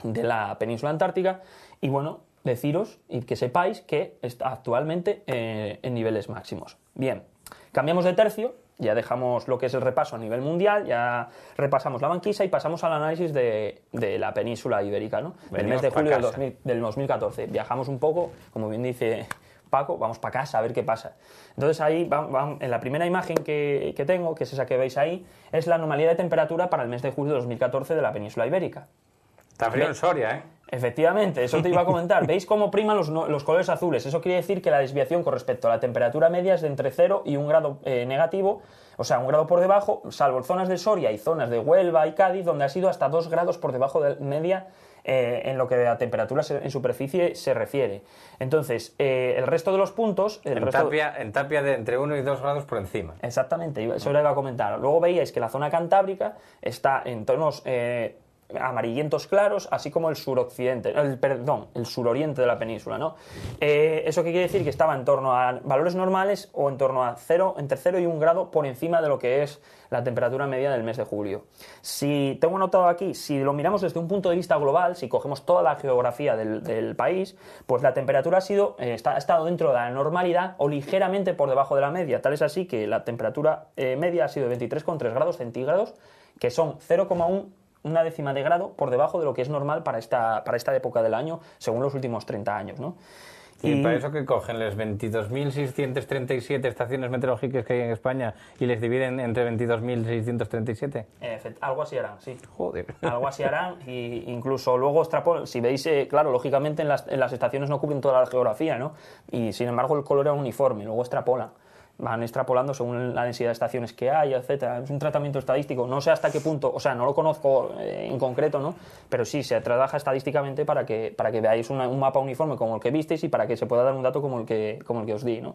de la península antártica. Y bueno, deciros y que sepáis que está actualmente eh, en niveles máximos. Bien, cambiamos de tercio, ya dejamos lo que es el repaso a nivel mundial, ya repasamos la banquisa y pasamos al análisis de, la península ibérica, ¿no? Del mes de julio del, 2014. Viajamos un poco, como bien dice Paco, vamos para casa a ver qué pasa. Entonces ahí, en la primera imagen que, que, tengo, que es esa que veis ahí, es la anomalía de temperatura para el mes de julio de 2014 de la península ibérica. Está frío en Soria, ¿eh? Efectivamente, eso te iba a comentar. ¿Veis cómo priman los, colores azules? Eso quiere decir que la desviación con respecto a la temperatura media es de entre 0 y 1 grado eh, negativo, o sea, un grado por debajo, salvo zonas de Soria y zonas de Huelva y Cádiz, donde ha sido hasta 2 grados por debajo de media eh, en lo que a temperatura en superficie se refiere. Entonces, eh, el resto de los puntos... en, tapia, de entre 1 y 2 grados por encima. Exactamente, eso lo iba a comentar. Luego veíais que la zona cantábrica está en tonos amarillentos claros, así como el suroccidente, el, perdón, el suroriente de la península, ¿no? Eh, ¿Eso qué quiere decir? Que estaba en torno a valores normales o en torno a entre 0 y 1 grado por encima de lo que es la temperatura media del mes de julio. Si tengo anotado aquí, si lo miramos desde un punto de vista global, si cogemos toda la geografía del, país, pues la temperatura ha sido, eh, estado dentro de la normalidad o ligeramente por debajo de la media. Tal es así que la temperatura eh, media ha sido de 23,3 grados centígrados, que son 0,1 una décima de grado por debajo de lo que es normal para esta, para esta época del año, según los últimos 30 años. Y, para eso que cogen las 22.637 estaciones meteorológicas que hay en España y les dividen entre 22.637. Eh, algo así harán, sí. Joder. Algo así harán. Y incluso luego extrapolan, si veis, eh, claro, lógicamente en las, estaciones no cubren toda la geografía, Y sin embargo el color era uniforme, luego extrapolan van extrapolando según la densidad de estaciones que hay, etc. Es un tratamiento estadístico, no sé hasta qué punto, o sea, no lo conozco eh, en concreto, ¿no? Pero sí, se trabaja estadísticamente para que, para que veáis un mapa uniforme como el que visteis y para que se pueda dar un dato como el que, como el que os di, ¿no?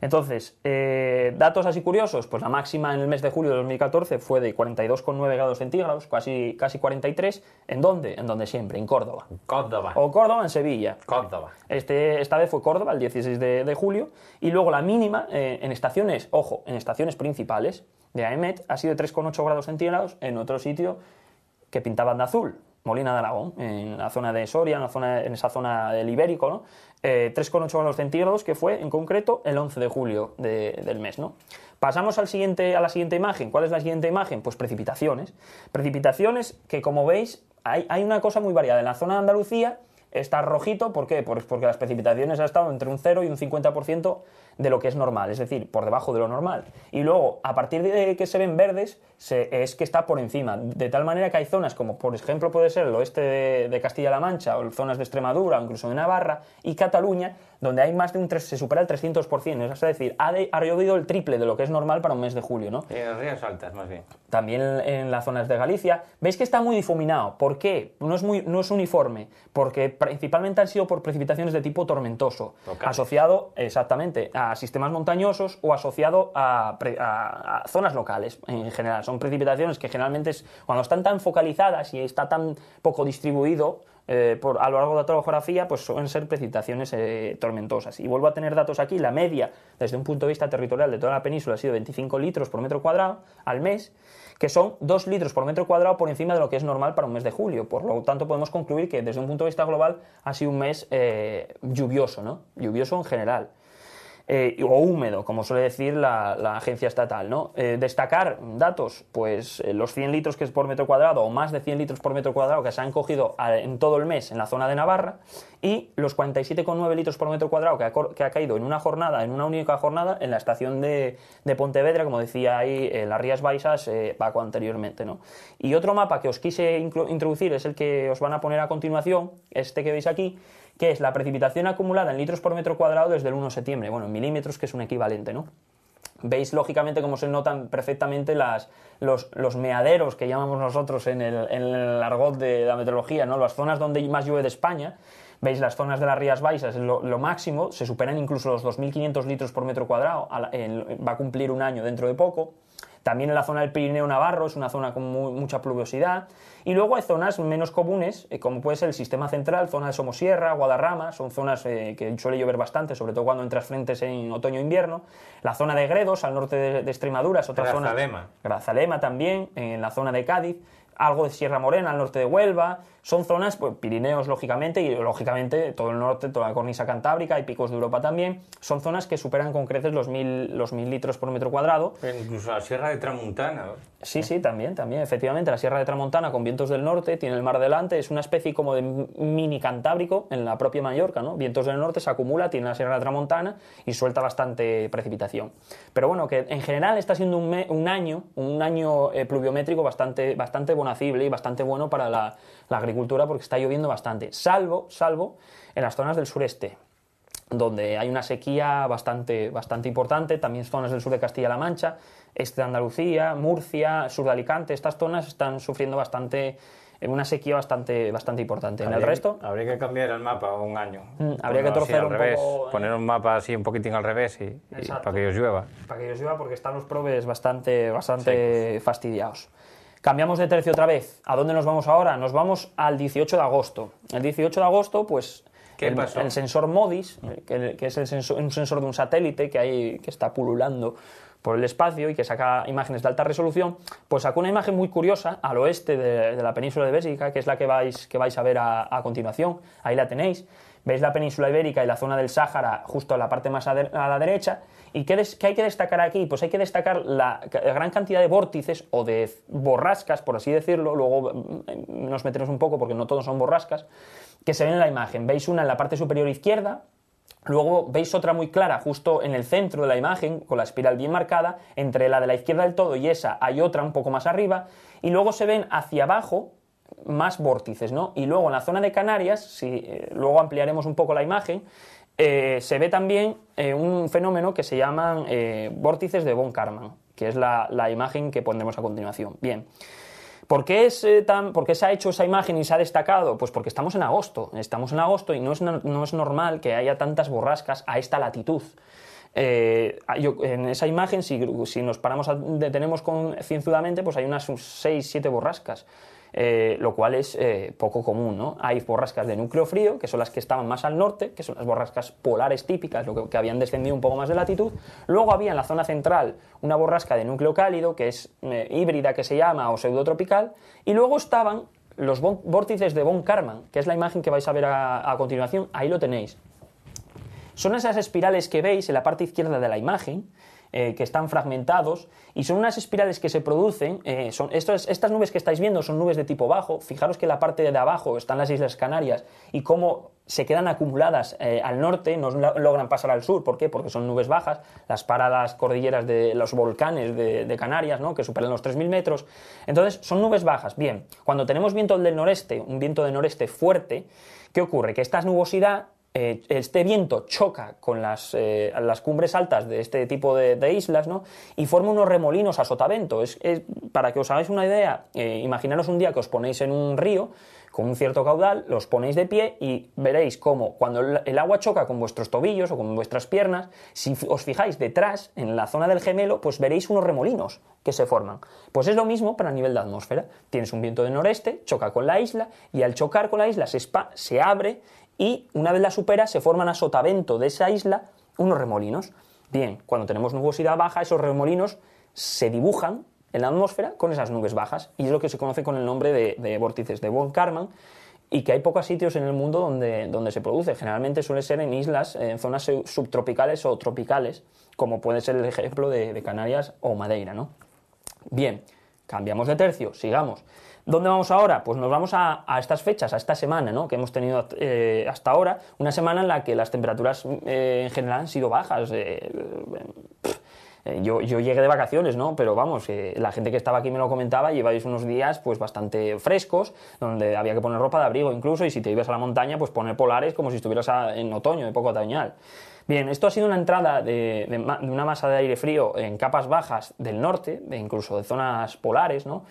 Entonces, eh, datos así curiosos, pues la máxima en el mes de julio de 2014 fue de 42,9 grados centígrados, casi, casi 43. ¿En dónde? En donde siempre, en Córdoba. Córdoba. O Córdoba en Sevilla. Córdoba. Este, esta vez fue Córdoba, el 16 de, julio. Y luego la mínima eh, en estaciones, ojo, en estaciones principales de AEMET ha sido de 3,8 grados centígrados en otro sitio que pintaban de azul, Molina de Aragón, en la zona de Soria, en, en esa zona del Ibérico, ¿no? 3,8 eh, grados centígrados, que fue en concreto el 11 de julio del mes. Pasamos al siguiente, a la siguiente imagen. ¿Cuál es la siguiente imagen? Pues precipitaciones. Precipitaciones que, como veis, hay, hay una cosa muy variada. En la zona de Andalucía está rojito, ¿por qué? Pues porque las precipitaciones han estado entre un 0 y un 50% de lo que es normal, es decir, por debajo de lo normal. Y luego, a partir de que se ven verdes, se, es que está por encima. De tal manera que hay zonas como, por ejemplo, puede ser el oeste de, Castilla-La Mancha, o zonas de Extremadura, incluso de Navarra y Cataluña, donde hay más de un 3, se supera el 300%, es decir, ha, llovido el triple de lo que es normal para un mes de julio, ¿no? en Ríos Altos, más bien. También en las zonas de Galicia. ¿Veis que está muy difuminado? ¿Por qué? No es, muy, no es uniforme, porque principalmente han sido por precipitaciones de tipo tormentoso, asociado, exactamente, a sistemas montañosos o asociado a, zonas locales en general. Son precipitaciones que generalmente cuando están tan focalizadas y está tan poco distribuido eh, por, a lo largo de toda la geografía, pues suelen ser precipitaciones eh, tormentosas. Y vuelvo a tener datos aquí, la media desde un punto de vista territorial de toda la península ha sido 25 litros por metro cuadrado al mes, que son 2 litros por metro cuadrado por encima de lo que es normal para un mes de julio. Por lo tanto, podemos concluir que desde un punto de vista global ha sido un mes eh, lluvioso, ¿no? Lluvioso en general. Eh, o húmedo, como suele decir la, agencia estatal. ¿no? Eh, destacar datos, pues eh, los 100 litros que es por metro cuadrado o más de 100 litros por metro cuadrado que se han cogido en todo el mes en la zona de Navarra y los 47,9 litros por metro cuadrado que ha, caído en una jornada, en una única jornada, en la estación de, Pontevedra, como decía ahí en las Rías Baixas Paco anteriormente. Y otro mapa que os quise introducir es el que os van a poner a continuación, este que veis aquí, que es la precipitación acumulada en litros por metro cuadrado desde el 1 de septiembre, bueno, en milímetros, que es un equivalente, ¿no? Veis lógicamente cómo se notan perfectamente las, los, meaderos que llamamos nosotros en el, argot de la meteorología, ¿no? las zonas donde más llueve de España. Veis las zonas de las Rías Baixas, lo, lo máximo, se superan incluso los 2.500 litros por metro cuadrado, va a cumplir un año dentro de poco. También en la zona del Pirineo Navarro es una zona con mucha pluviosidad. Y luego hay zonas menos comunes, eh, como puede ser el sistema central, zona de Somosierra, Guadarrama, son zonas eh, que suele llover bastante, sobre todo cuando entras frentes en otoño e invierno. La zona de Gredos, al norte de, Extremadura, es otra Grazalema. zona. Grazalema. también, en la zona de Cádiz. Algo de Sierra Morena, al norte de Huelva. Son zonas, pues Pirineos lógicamente y lógicamente todo el norte, toda la cornisa cantábrica y picos de Europa también, son zonas que superan con creces los 1000 los mil litros por metro cuadrado. incluso la Sierra de Tramontana. Sí, sí, también, también. Efectivamente, la Sierra de Tramontana con vientos del norte, tiene el mar delante, es una especie como de mini cantábrico en la propia Mallorca, ¿no? Vientos del norte se acumula, tiene la Sierra de Tramontana y suelta bastante precipitación. Pero bueno, que en general está siendo un, año, un año eh, pluviométrico bastante, bastante bonacible y bastante bueno para la, la agricultura porque está lloviendo bastante, salvo, salvo en las zonas del sureste, donde hay una sequía bastante, bastante importante, también zonas del sur de Castilla-La Mancha, este de Andalucía, Murcia, sur de Alicante, estas zonas están sufriendo bastante en eh, una sequía bastante, bastante importante. Habría, en el resto... Habría que cambiar el mapa un año. Mm, habría que torcer un poco... Eh. Poner un mapa así un poquitín al revés y, para que ellos llueva. Para que ellos llueva porque están los probes bastante, bastante fastidiados. Cambiamos de tercio otra vez. ¿A dónde nos vamos ahora? Nos vamos al 18 de agosto. El 18 de agosto, pues el, sensor MODIS, eh, que, es el sensor, un sensor de un satélite que, hay, que está pululando por el espacio y que saca imágenes de alta resolución, pues sacó una imagen muy curiosa al oeste de, la península de Bélgica, que es la que vais, que vais a ver a continuación. Ahí la tenéis. Veis la península ibérica y la zona del Sáhara justo a la parte más a, la derecha. ¿Y qué, hay que destacar aquí? Pues hay que destacar la, gran cantidad de vórtices o de borrascas, por así decirlo. Luego mm, nos metemos un poco porque no todos son borrascas, que se ven en la imagen. Veis una en la parte superior izquierda, Luego veis otra muy clara, justo en el centro de la imagen, con la espiral bien marcada, entre la de la izquierda del todo y esa hay otra un poco más arriba, y luego se ven hacia abajo más vórtices, ¿no? Y luego en la zona de Canarias, si eh, luego ampliaremos un poco la imagen, eh, se ve también eh, un fenómeno que se llaman vórtices de von Karman, que es la, imagen que pondremos a continuación. Bien. ¿Por qué, se ha hecho esa imagen y se ha destacado? Pues porque estamos en agosto. Estamos en agosto y no es, normal que haya tantas borrascas a esta latitud. en esa imagen, si, nos paramos, a, detenemos cienzudamente, pues hay unas 6, 7 borrascas. Eh, lo cual es eh, poco común. ¿no? Hay borrascas de núcleo frío, que son las que estaban más al norte, que son las borrascas polares típicas, lo que, habían descendido un poco más de latitud. Luego había en la zona central una borrasca de núcleo cálido, que es eh, híbrida, que se llama o pseudotropical. Y luego estaban los vórtices de von Karman, que es la imagen que vais a ver a continuación. Ahí lo tenéis. Son esas espirales que veis en la parte izquierda de la imagen eh, que están fragmentados y son unas espirales que se producen. Eh, son, estas nubes que estáis viendo son nubes de tipo bajo. Fijaros que la parte de abajo están las Islas Canarias y cómo se quedan acumuladas eh, al norte, no logran pasar al sur. ¿Por qué? Porque son nubes bajas, las paradas cordilleras de los volcanes de, Canarias, ¿no? que superan los 3.000 metros. Entonces, son nubes bajas. Bien, cuando tenemos viento del noreste, un viento del noreste fuerte, ¿qué ocurre? Que esta nubosidad eh, este viento choca con las, eh, las, cumbres altas de este tipo de, islas ¿no? y forma unos remolinos a sotavento. Es, para que os hagáis una idea, eh, imaginaros un día que os ponéis en un río con un cierto caudal, los ponéis de pie y veréis cómo cuando el agua choca con vuestros tobillos o con vuestras piernas, si os fijáis detrás, en la zona del gemelo, pues veréis unos remolinos que se forman. Pues es lo mismo para el nivel de atmósfera. Tienes un viento de noreste, choca con la isla y al chocar con la isla se abre y una vez la supera se forman a sotavento de esa isla unos remolinos. Bien, cuando tenemos nubosidad baja, esos remolinos se dibujan en la atmósfera con esas nubes bajas y es lo que se conoce con el nombre de, vórtices de von Karman y que hay pocos sitios en el mundo donde, donde se produce. Generalmente suele ser en islas, en zonas subtropicales o tropicales, como puede ser el ejemplo de, de Canarias o Madeira. ¿no? Bien, Cambiamos de tercio, sigamos. ¿Dónde vamos ahora? Pues nos vamos a, estas fechas, a esta semana, ¿no? Que hemos tenido eh, hasta ahora, una semana en la que las temperaturas eh, en general han sido bajas. Eh, yo, llegué de vacaciones, ¿no? Pero vamos, la gente que estaba aquí me lo comentaba, lleváis unos días pues bastante frescos, donde había que poner ropa de abrigo incluso, y si te ibas a la montaña, pues poner polares como si estuvieras en otoño, de poco otoñal. Bien, esto ha sido una entrada de, una masa de aire frío en capas bajas del norte, incluso de zonas polares, ¿no?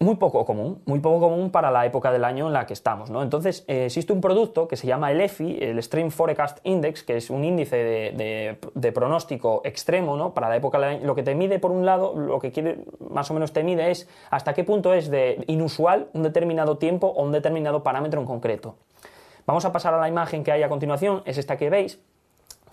muy poco común, muy poco común para la época del año en la que estamos. ¿no? Entonces, eh, existe un producto que se llama el EFI, el Stream Forecast Index, que es un índice de, pronóstico extremo ¿no? para la época del año. Lo que te mide, por un lado, lo que quiere, más o menos te mide es hasta qué punto es de inusual un determinado tiempo o un determinado parámetro en concreto. Vamos a pasar a la imagen que hay a continuación, es esta que veis.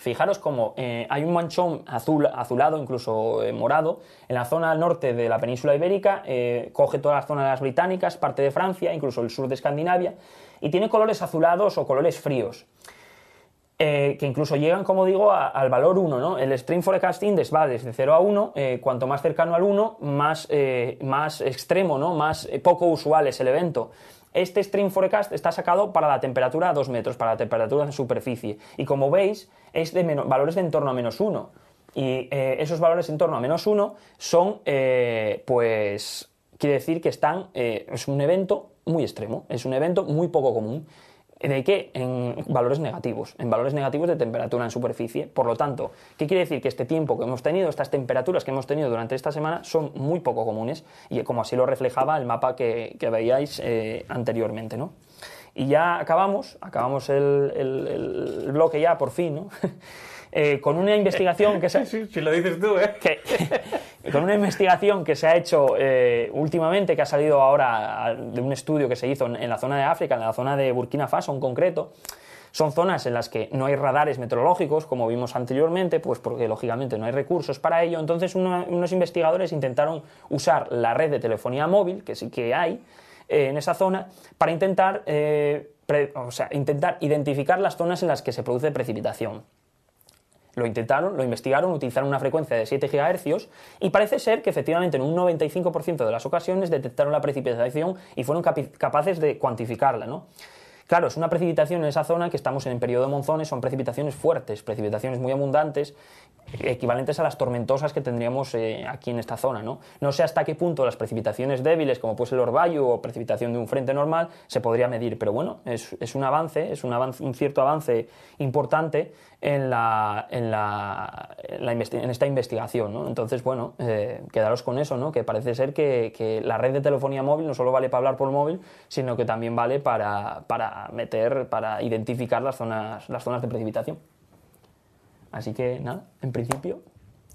Fijaros cómo eh, hay un manchón azul, azulado, incluso eh, morado, en la zona norte de la península ibérica, eh, coge todas las zonas de las británicas, parte de Francia, incluso el sur de Escandinavia, y tiene colores azulados o colores fríos. que incluso llegan, como digo, al valor 1. ¿no? El Stream forecasting va desde 0 a 1, cuanto más cercano al 1, más, más extremo, ¿no? más poco usual es el evento. Este Stream Forecast está sacado para la temperatura a 2 metros, para la temperatura de superficie. Y como veis, es de valores de en torno a menos 1. Y eh, esos valores en torno a menos 1 son, eh, pues, quiere decir que están, eh, es un evento muy extremo, es un evento muy poco común. ¿De qué? En valores negativos, en valores negativos de temperatura en superficie. Por lo tanto, ¿qué quiere decir? Que este tiempo que hemos tenido, estas temperaturas que hemos tenido durante esta semana son muy poco comunes y como así lo reflejaba el mapa que, que veíais eh, anteriormente, ¿no? Y ya acabamos, acabamos el, el, bloque ya por fin, ¿no? Eh, con una investigación que se... si lo dices tú, ¿eh? con una investigación que se ha hecho eh, últimamente, que ha salido ahora de un estudio que se hizo en, la zona de África, en la zona de Burkina Faso en concreto, son zonas en las que no hay radares meteorológicos, como vimos anteriormente, pues porque lógicamente no hay recursos para ello. Entonces unos investigadores intentaron usar la red de telefonía móvil, que sí que hay, eh, en esa zona, para intentar, eh, intentar identificar las zonas en las que se produce precipitación. Lo intentaron, lo investigaron, utilizaron una frecuencia de 7 GHz y parece ser que efectivamente en un 95% de las ocasiones detectaron la precipitación y fueron capaces de cuantificarla. ¿no? Claro, es una precipitación en esa zona que estamos en el periodo de monzones, son precipitaciones fuertes, precipitaciones muy abundantes, equivalentes a las tormentosas que tendríamos eh, aquí en esta zona. ¿no? no sé hasta qué punto las precipitaciones débiles, como pues el orvallo o precipitación de un frente normal, se podría medir, pero bueno, es, es un avance, es un, un cierto avance importante en, la, en, la, esta investigación. ¿no? Entonces, bueno, eh, quedaros con eso, ¿no? que parece ser que, la red de telefonía móvil no solo vale para hablar por móvil, sino que también vale para, para meter, para identificar las zonas, las zonas de precipitación. Así que nada, en principio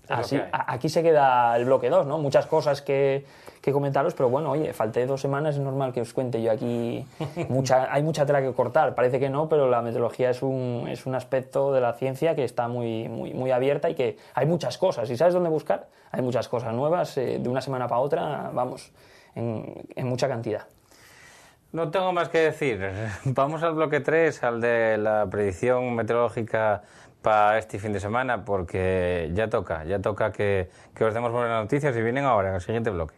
este Así, aquí se queda el bloque 2, ¿no? Muchas cosas que, comentaros, pero bueno, oye, falté dos semanas, es normal que os cuente yo aquí. Mucha, hay mucha tela que cortar, parece que no, pero la meteorología es un, es un aspecto de la ciencia que está muy, muy, abierta y que hay muchas cosas. ¿Y sabes dónde buscar? Hay muchas cosas nuevas, eh, de una semana para otra, vamos, en, en mucha cantidad. No tengo más que decir. Vamos al bloque 3, al de la predicción meteorológica para este fin de semana porque ya toca, ya toca que, os demos buenas noticias y vienen ahora en el siguiente bloque.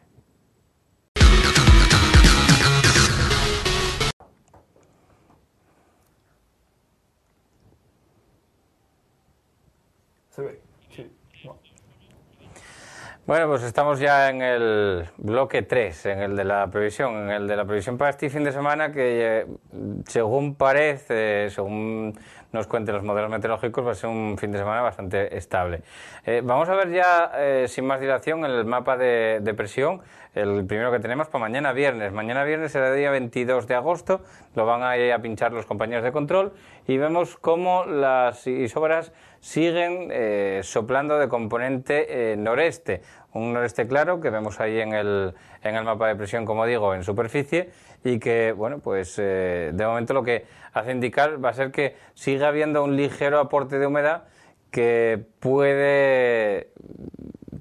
Bueno, pues estamos ya en el bloque 3, en el de la previsión, en el de la previsión para este fin de semana que, eh, según parece, según nos cuente los modelos meteorológicos, va a ser un fin de semana bastante estable. Eh, vamos a ver ya, eh, sin más dilación, el mapa de, presión, el primero que tenemos para mañana viernes. Mañana viernes será el día 22 de agosto, lo van a, a pinchar los compañeros de control y vemos cómo las isobras siguen eh, soplando de componente noreste un noreste claro que vemos ahí en el, mapa de presión, como digo, en superficie y que, bueno, pues eh, de momento lo que hace indicar va a ser que siga habiendo un ligero aporte de humedad que puede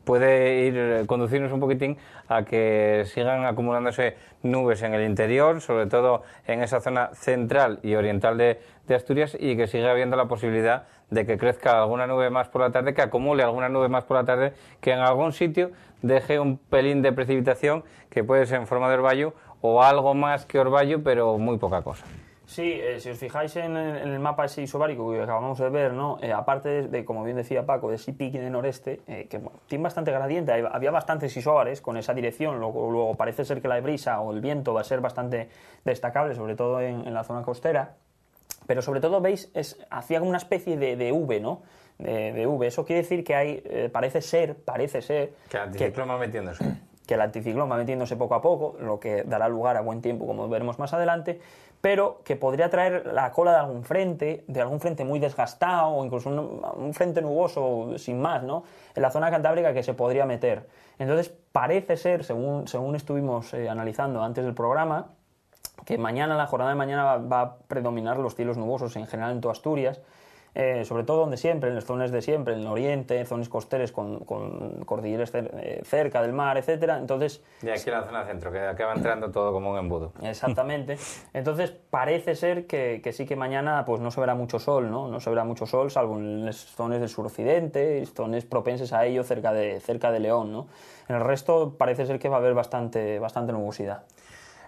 puede ir eh, conducirnos un poquitín a que sigan acumulándose nubes en el interior, sobre todo en esa zona central y oriental de, de, Asturias, y que siga habiendo la posibilidad de que crezca alguna nube más por la tarde, que acumule alguna nube más por la tarde, que en algún sitio deje un pelín de precipitación, que puede ser en forma de orvallo o algo más que orvallo, pero muy poca cosa. Sí, eh, si os fijáis en, el mapa ese isobárico que acabamos de ver, ¿no? Eh, aparte de, como bien decía Paco, de ese pique de noreste, eh, que tiene bastante gradiente, había bastantes isobares con esa dirección, luego, parece ser que la brisa o el viento va a ser bastante destacable, sobre todo en, la zona costera, pero sobre todo, veis, es, hacía como una especie de, de V, ¿no? De, V, eso quiere decir que hay, parece ser, parece ser... Que el anticiclón va metiéndose. Que el anticiclón va metiéndose poco a poco, lo que dará lugar a buen tiempo, como veremos más adelante, pero que podría traer la cola de algún frente, de algún frente muy desgastado o incluso un, frente nuboso, sin más, ¿no? En la zona cantábrica que se podría meter. Entonces, parece ser, según, estuvimos eh, analizando antes del programa, que mañana, la jornada de mañana, va, va a predominar los cielos nubosos en general en toda Asturias eh, sobre todo donde siempre, en las zonas de siempre, en el oriente, zonas costeras con, con cordilleras eh, cerca del mar, etcétera. Entonces. aquí la zona centro, que acaba entrando todo como un embudo. Exactamente. Entonces, parece ser que, sí que mañana pues no se verá mucho sol, ¿no? No se verá mucho sol, salvo en las zonas del suroccidente, zonas propensas a ello cerca de, cerca de León, ¿no? En el resto parece ser que va a haber bastante, bastante nubosidad.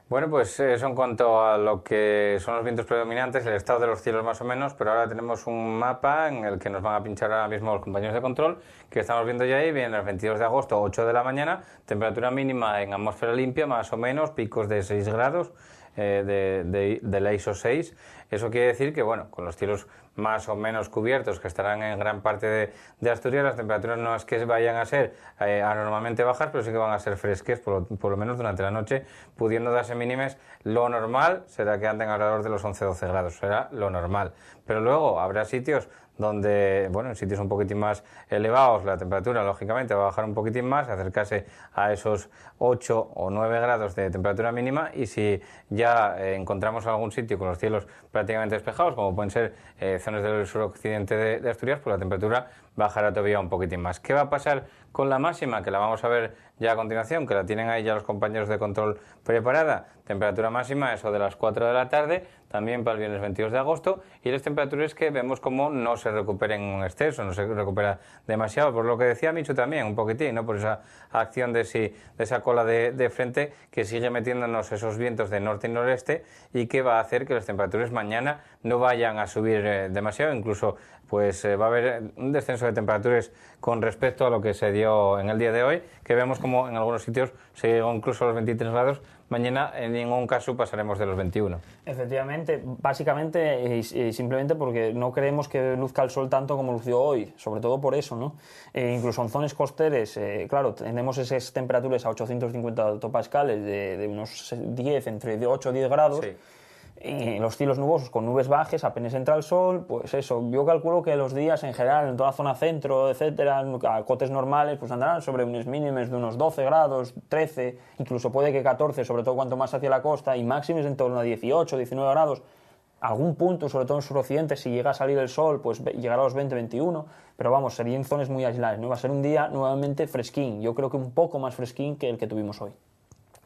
Bueno, pues eh, eso en cuanto a lo que son los vientos predominantes, el estado de los cielos más o menos, pero ahora tenemos un mapa en el que nos van a pinchar ahora mismo los compañeros de control, que estamos viendo ya ahí, viene el 22 de agosto, 8 de la mañana, temperatura mínima en atmósfera limpia, más o menos, picos de 6 grados, eh, de, la ISO 6. Eso quiere decir que, bueno, con los cielos más o menos cubiertos que estarán en gran parte de, Asturias, las temperaturas no es que vayan a ser eh, anormalmente bajas, pero sí que van a ser fresques, por, lo, menos durante la noche, pudiendo darse mínimes. Lo normal será que anden alrededor de los 11-12 grados, será lo normal. Pero luego habrá sitios donde, bueno, en sitios un poquitín más elevados la temperatura, lógicamente, va a bajar un poquitín más, acercarse a esos 8 o 9 grados de temperatura mínima y si ya eh, encontramos algún sitio con los cielos prácticamente despejados, como pueden ser eh, zonas del suroccidente de, de, Asturias, pues la temperatura bajará todavía un poquitín más. ¿Qué va a pasar con la máxima? Que la vamos a ver ya a continuación, que la tienen ahí ya los compañeros de control preparada. Temperatura máxima, eso de las 4 de la tarde, también para el viernes 22 de agosto, y las temperaturas que vemos como no se recuperen en un exceso, no se recupera demasiado, por lo que decía Micho también, un poquitín, ¿no? por esa acción de, si, de esa cola de, de frente que sigue metiéndonos esos vientos de norte y noreste y que va a hacer que las temperaturas mañana no vayan a subir eh, demasiado, incluso pues eh, va a haber un descenso de temperaturas con respecto a lo que se dio en el día de hoy, que vemos como en algunos sitios se llegó incluso a los 23 grados, mañana en ningún caso pasaremos de los 21. Efectivamente, básicamente y, simplemente porque no creemos que luzca el sol tanto como lució hoy, sobre todo por eso, ¿no? Eh, incluso en zonas costeras, claro, tenemos esas temperaturas a 850 hectopascales de, unos 10, entre 8 y 10 grados. En los cielos nubosos con nubes bajas, apenas entra el sol, pues eso, yo calculo que los días en general en toda la zona centro, etcétera, a cotes normales, pues andarán sobre unos mínimos de unos 12 grados, 13, incluso puede que 14, sobre todo cuanto más hacia la costa, y máximos en torno a 18, 19 grados. Algún punto, sobre todo en suroccidente, si llega a salir el sol, pues llegará a los 20, 21, pero vamos, serían zonas muy aisladas. No va a ser un día nuevamente fresquín, yo creo que un poco más fresquín que el que tuvimos hoy.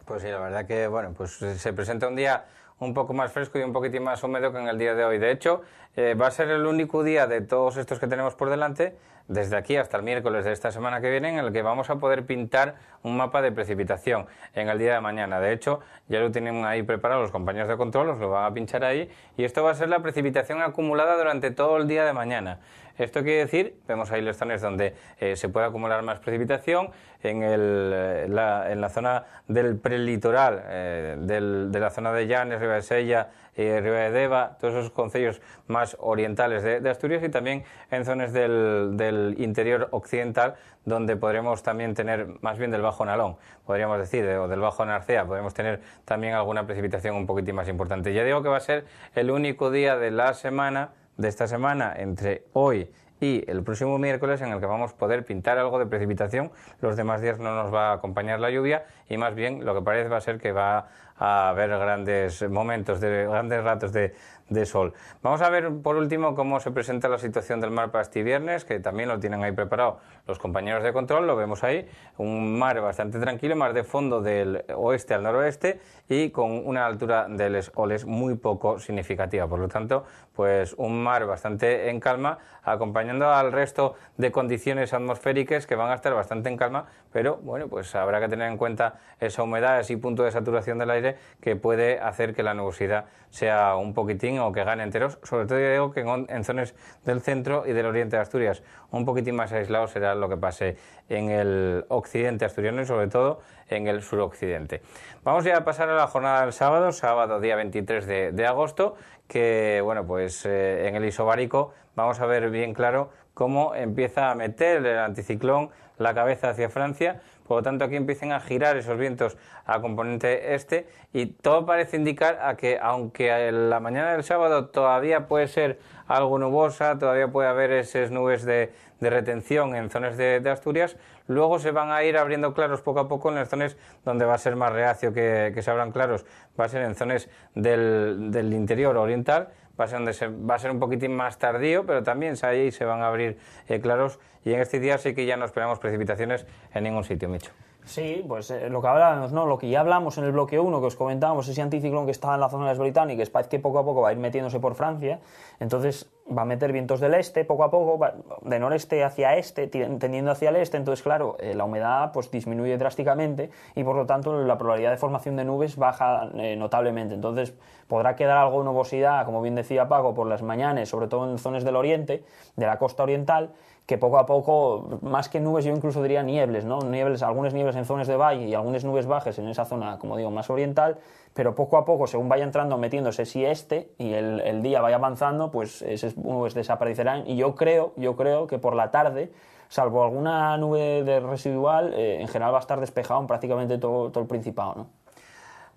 Pues sí, la verdad que, bueno, pues se presenta un día un poco más fresco y un poquito más húmedo que en el día de hoy. De hecho, eh, va a ser el único día de todos estos que tenemos por delante, desde aquí hasta el miércoles de esta semana que viene, en el que vamos a poder pintar un mapa de precipitación en el día de mañana. De hecho, ya lo tienen ahí preparado los compañeros de control, os lo van a pinchar ahí, y esto va a ser la precipitación acumulada durante todo el día de mañana. Esto quiere decir, vemos ahí los zonas donde eh, se puede acumular más precipitación, en, el, eh, la, en la zona del prelitoral, eh, de la zona de Llanes, Río de Sella, ...Río de Deva, todos esos concellos más orientales de, Asturias y también en zonas del, interior occidental, donde podremos también tener, más bien del Bajo Nalón, podríamos decir, o del Bajo Narcea, podremos tener también alguna precipitación un poquitín más importante. Ya digo que va a ser el único día de la semana de esta semana, entre hoy y el próximo miércoles, en el que vamos a poder pintar algo de precipitación. Los demás días no nos va a acompañar la lluvia y más bien lo que parece va a ser que va a haber grandes momentos, de grandes ratos de, de sol. Vamos a ver por último cómo se presenta la situación del mar para este viernes, que también lo tienen ahí preparado los compañeros de control, lo vemos ahí, un mar bastante tranquilo, más de fondo del oeste al noroeste y con una altura de los oles muy poco significativa. Por lo tanto, pues un mar bastante en calma, acompañando al resto de condiciones atmosféricas que van a estar bastante en calma, pero bueno, pues habrá que tener en cuenta esa humedad, ese punto de saturación del aire que puede hacer que la nubosidad sea un poquitín o que gane enteros, sobre todo digo que en, zonas del centro y del oriente de Asturias, un poquitín más aislado será lo que pase en el occidente asturiano y sobre todo en el suroccidente. Vamos ya a pasar a la jornada del sábado, sábado día 23 de agosto, que, bueno, pues eh, en el isobárico vamos a ver bien claro cómo empieza a meter el anticiclón la cabeza hacia Francia por lo tanto, aquí empiezan a girar esos vientos a componente este y todo parece indicar a que, aunque la mañana del sábado todavía puede ser algo nubosa, todavía puede haber esas nubes de, retención en zonas de, Asturias, luego se van a ir abriendo claros poco a poco en las zonas donde va a ser más reacio que, se abran claros, va a ser en zonas del interior oriental va a ser, va a ser un poquitín más tardío, pero también ahí se van a abrir eh, claros y en este día sí que ya no esperamos precipitaciones en ningún sitio, Micho. Sí, pues eh, lo que hablábamos, ¿no? Lo que ya hablamos en el bloque 1, que os comentábamos, ese anticiclón que está en la zona de las Británicas, parece que poco a poco va a ir metiéndose por Francia, entonces va a meter vientos del este, poco a poco, de noreste hacia este, tendiendo hacia el este, entonces claro, eh, la humedad pues disminuye drásticamente y por lo tanto la probabilidad de formación de nubes baja eh, notablemente, entonces podrá quedar algo de nubosidad, como bien decía Paco, por las mañanas, sobre todo en zonas del oriente, de la costa oriental, que poco a poco, más que nubes, yo incluso diría niebles, ¿no? Niebles, algunas nieves en zonas de valle y algunas nubes bajas en esa zona, como digo, más oriental, pero poco a poco, según vaya entrando, metiéndose si este y el, día vaya avanzando, pues esas nubes desaparecerán. Y yo creo, yo creo que por la tarde, salvo alguna nube de residual, eh, en general va a estar despejado en prácticamente todo, todo el Principado, ¿no?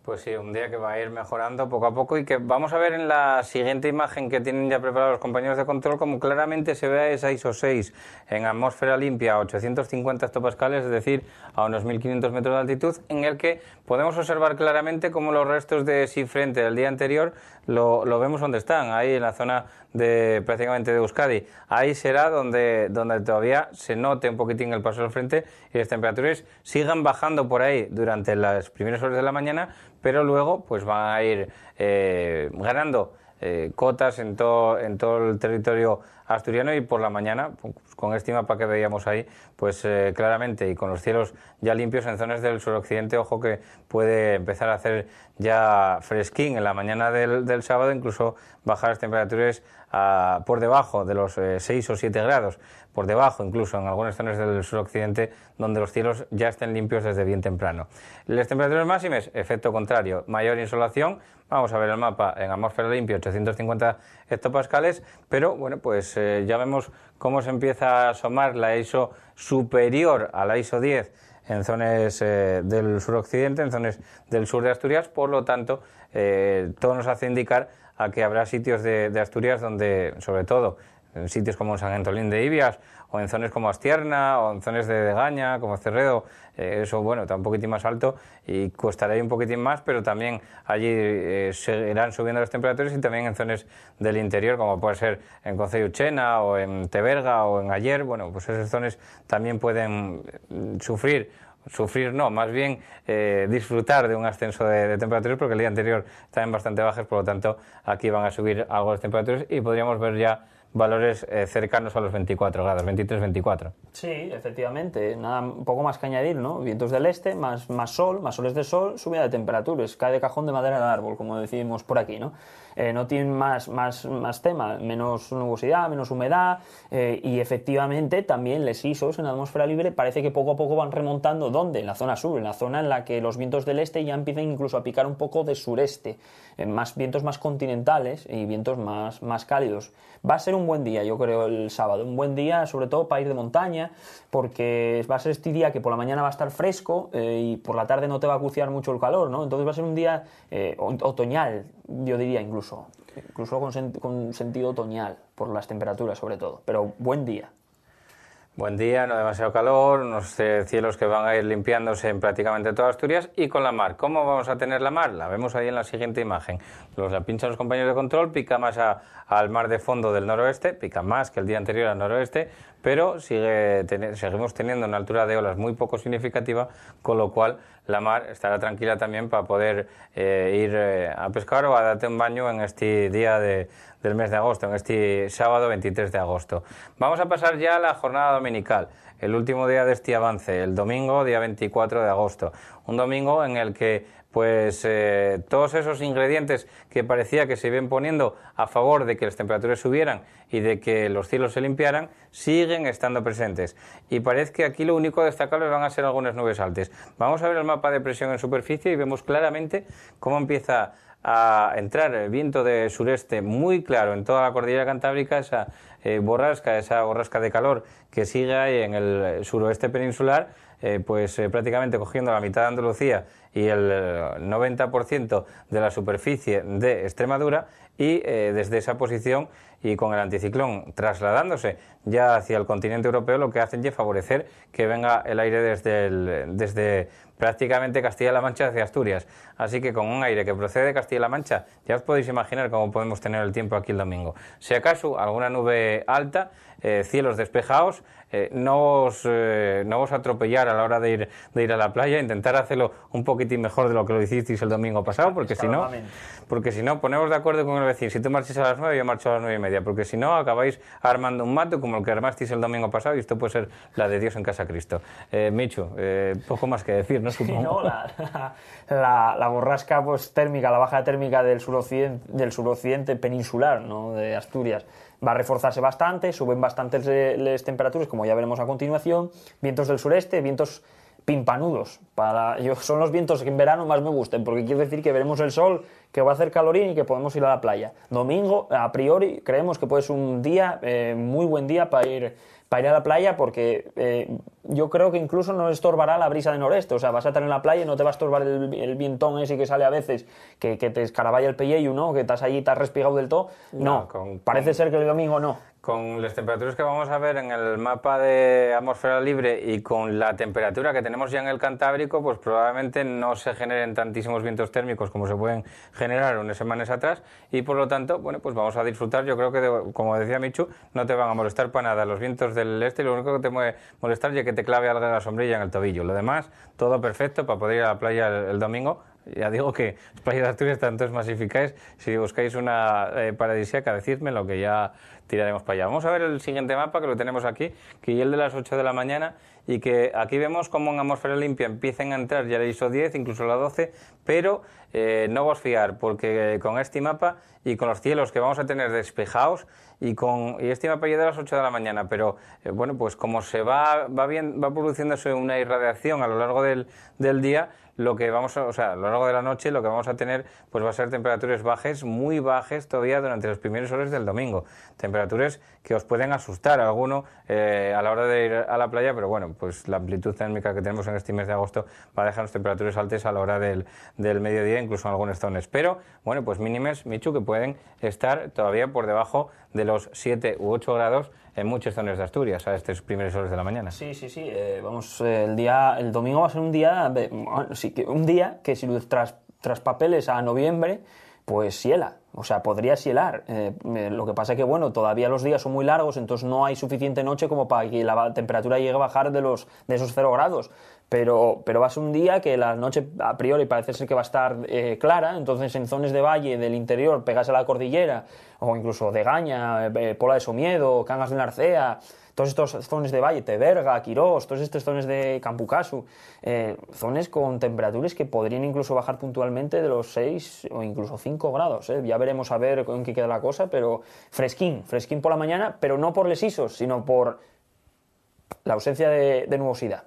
Pues sí, un día que va a ir mejorando poco a poco y que vamos a ver en la siguiente imagen que tienen ya preparados los compañeros de control como claramente se ve a esa ISO 6 en atmósfera limpia a 850 hectopascales, es decir, a unos 1500 metros de altitud, en el que podemos observar claramente cómo los restos de sí frente del día anterior lo, lo vemos donde están, ahí en la zona de prácticamente de Euskadi. Ahí será donde, donde todavía se note un poquitín el paso al frente y las temperaturas sigan bajando por ahí durante las primeras horas de la mañana, pero luego pues van a ir eh, ganando eh, cotas en todo, en todo el territorio asturiano y por la mañana, pues, con este mapa que veíamos ahí, pues eh, claramente y con los cielos ya limpios en zonas del suroccidente, ojo que puede empezar a hacer ya fresquín en la mañana del, sábado, incluso bajar las temperaturas a, por debajo de los 6 eh, o 7 grados por debajo, incluso en algunas zonas del occidente... donde los cielos ya estén limpios desde bien temprano. Las temperaturas máximas, efecto contrario, mayor insolación. Vamos a ver el mapa en atmósfera limpia, 850 hectopascales, pero bueno, pues eh, ya vemos cómo se empieza a asomar la ISO superior a la ISO 10 en zonas eh, del suroccidente, en zonas del sur de Asturias, por lo tanto, eh, todo nos hace indicar a que habrá sitios de Asturias donde, sobre todo, en sitios como San Antolín de Ibias, o en zonas como Astierna, o en zonas de Gaña, como Cerredo, eh, eso bueno, está un poquitín más alto y costará un poquitín más, pero también allí eh, seguirán subiendo las temperaturas y también en zonas del interior, como puede ser en Uchena... o en Teverga, o en Ayer, bueno, pues esas zonas también pueden mm, sufrir sufrir no, más bien eh, disfrutar de un ascenso de, de, temperaturas porque el día anterior estaban bastante bajas, por lo tanto aquí van a subir algo las temperaturas y podríamos ver ya valores eh, cercanos a los 24 grados, 23-24. Sí, efectivamente, nada poco más que añadir, ¿no? Vientos del este, más, más sol, más soles de sol, subida de temperaturas, cae de cajón de madera al árbol, como decimos por aquí, ¿no? Eh, no tienen más, más, más tema, menos nubosidad, menos humedad eh, y efectivamente también les ISOs en la atmósfera libre parece que poco a poco van remontando. ¿Dónde? En la zona sur, en la zona en la que los vientos del este ya empiezan incluso a picar un poco de sureste, más vientos más continentales y vientos más, más cálidos. Va a ser un buen día, yo creo, el sábado, un buen día sobre todo para ir de montaña porque va a ser este día que por la mañana va a estar fresco eh, y por la tarde no te va a acuciar mucho el calor, ¿no? Entonces va a ser un día otoñal, yo diría incluso incluso, con, con sentido otoñal, por las temperaturas sobre todo, pero buen día. Buen día, no demasiado calor, unos cielos que van a ir limpiándose en prácticamente toda Asturias y con la mar. ¿Cómo vamos a tener la mar? La vemos ahí en la siguiente imagen. Los la pinchan los compañeros de control, pica más al mar de fondo del noroeste, pica más que el día anterior al noroeste, pero sigue, seguimos teniendo una altura de olas muy poco significativa, con lo cual la mar estará tranquila también para poder eh, ir eh, a pescar o a darte un baño en este día de, del mes de agosto, en este sábado 23 de agosto. Vamos a pasar ya a la jornada dominical, el último día de este avance, el domingo, día 24 de agosto. Un domingo en el que pues eh, todos esos ingredientes que parecía que se iban poniendo a favor de que las temperaturas subieran y de que los cielos se limpiaran, siguen estando presentes. Y parece que aquí lo único destacable van a ser algunas nubes altas. Vamos a ver el mapa de presión en superficie y vemos claramente cómo empieza a entrar el viento de sureste muy claro en toda la cordillera cantábrica, esa eh, borrasca, esa borrasca de calor que sigue ahí en el eh, suroeste peninsular, eh, pues prácticamente cogiendo la mitad de Andalucía y el 90% de la superficie de Extremadura y desde esa posición y con el anticiclón trasladándose ya hacia el continente europeo, lo que hacen es favorecer que venga el aire desde, desde prácticamente Castilla-La Mancha hacia Asturias. Así que con un aire que procede de Castilla-La Mancha, ya os podéis imaginar cómo podemos tener el tiempo aquí el domingo. Si acaso alguna nube alta, eh, cielos despejados, eh, eh, no, os, atropellar a la hora de ir, a la playa, intentar hacerlo un poquitín mejor de lo que lo hicisteis el domingo pasado, porque si no, porque si no, ponemos de acuerdo con el vecino, si tú marchas a las 9, yo marcho a las nueve y media, porque si no, acabáis armando un mato como el que armasteis el domingo pasado y esto puede ser la de Dios en casa Cristo. Eh, Micho, poco más que decir, ¿no? Supongo. la, borrasca pues, térmica, la baja térmica del suroccidente, del suroccidente peninsular, ¿no? De Asturias va a reforzarse bastante, suben bastante las temperaturas, como ya veremos a continuación, vientos del sureste, vientos pimpanudos. Para, yo, son los vientos que en verano más me gustan, porque quiere decir que veremos el sol, que va a hacer calorín y que podemos ir a la playa. Domingo, a priori, creemos que puede ser un día, eh, muy buen día para ir para ir a la playa porque eh, yo creo que incluso no estorbará la brisa de noreste. O sea, vas a estar en la playa y no te va a estorbar el, viento vientón ese que sale a veces, que, te escaraballa el y ¿no? Que estás allí, estás respigado del todo. No, parece ser que el domingo no con las temperaturas que vamos a ver en el mapa de atmósfera libre y con la temperatura que tenemos ya en el Cantábrico, pues probablemente no se generen tantísimos vientos térmicos como se pueden generar unas semanas atrás y por lo tanto, bueno, pues vamos a disfrutar. Yo creo que, como decía Michu, no te van a molestar para nada los vientos del este, lo único que te puede molestar es que te clave algo en la sombrilla en el tobillo. Lo demás, todo perfecto para poder ir a la playa el domingo ya digo que España de Asturias tanto es masificáis. Si buscáis una eh, paradisíaca, decidme lo que ya tiraremos para allá. Vamos a ver el siguiente mapa que lo tenemos aquí, que es el de las 8 de la mañana y que aquí vemos cómo en atmósfera limpia empiezan a entrar ya la ISO 10, incluso la 12, pero eh, no vos fiar porque eh, con este mapa y con los cielos que vamos a tener despejados y con este mapa ya de las 8 de la mañana, pero eh, bueno, pues como se va, va, bien, va produciéndose una irradiación a lo largo del, del día, lo que vamos a, o sea, a lo largo de la noche lo que vamos a tener pues va a ser temperaturas bajas, muy bajas todavía durante las primeros horas del domingo. Temperaturas que os pueden asustar a alguno eh, a la hora de ir a la playa, pero bueno, pues la amplitud térmica que tenemos en este mes de agosto va a dejarnos temperaturas altas a la hora del, mediodía, incluso en algunos zonas. Pero bueno, pues mínimes, Michu, que pueden estar todavía por debajo de los 7 u 8 grados en muchas zonas de Asturias a estas primeras horas de la mañana. Sí, sí, sí. Eh, vamos, el día, el domingo va a ser un día, sí, un día que si tras, tras papeles a noviembre, pues hiela. O sea, podría sielar. Eh, eh, lo que pasa es que, bueno, todavía los días son muy largos, entonces no hay suficiente noche como para que la temperatura llegue a bajar de, los, de esos cero grados pero, pero vas un día que la noche a priori parece ser que va a estar eh, clara, entonces en zonas de valle del interior pegas a la cordillera, o incluso de Gaña, eh, eh, Pola de Somiedo, Cangas de Narcea, todos estos zonas de valle, Teberga, Quirós, todos estos zonas de Campucasu, zonas con temperaturas que podrían incluso bajar puntualmente de los 6 o incluso 5 grados. Ya veremos a ver en qué queda la cosa, pero fresquín, fresquín por la mañana, pero no por lesisos, sino por la ausencia de nubosidad.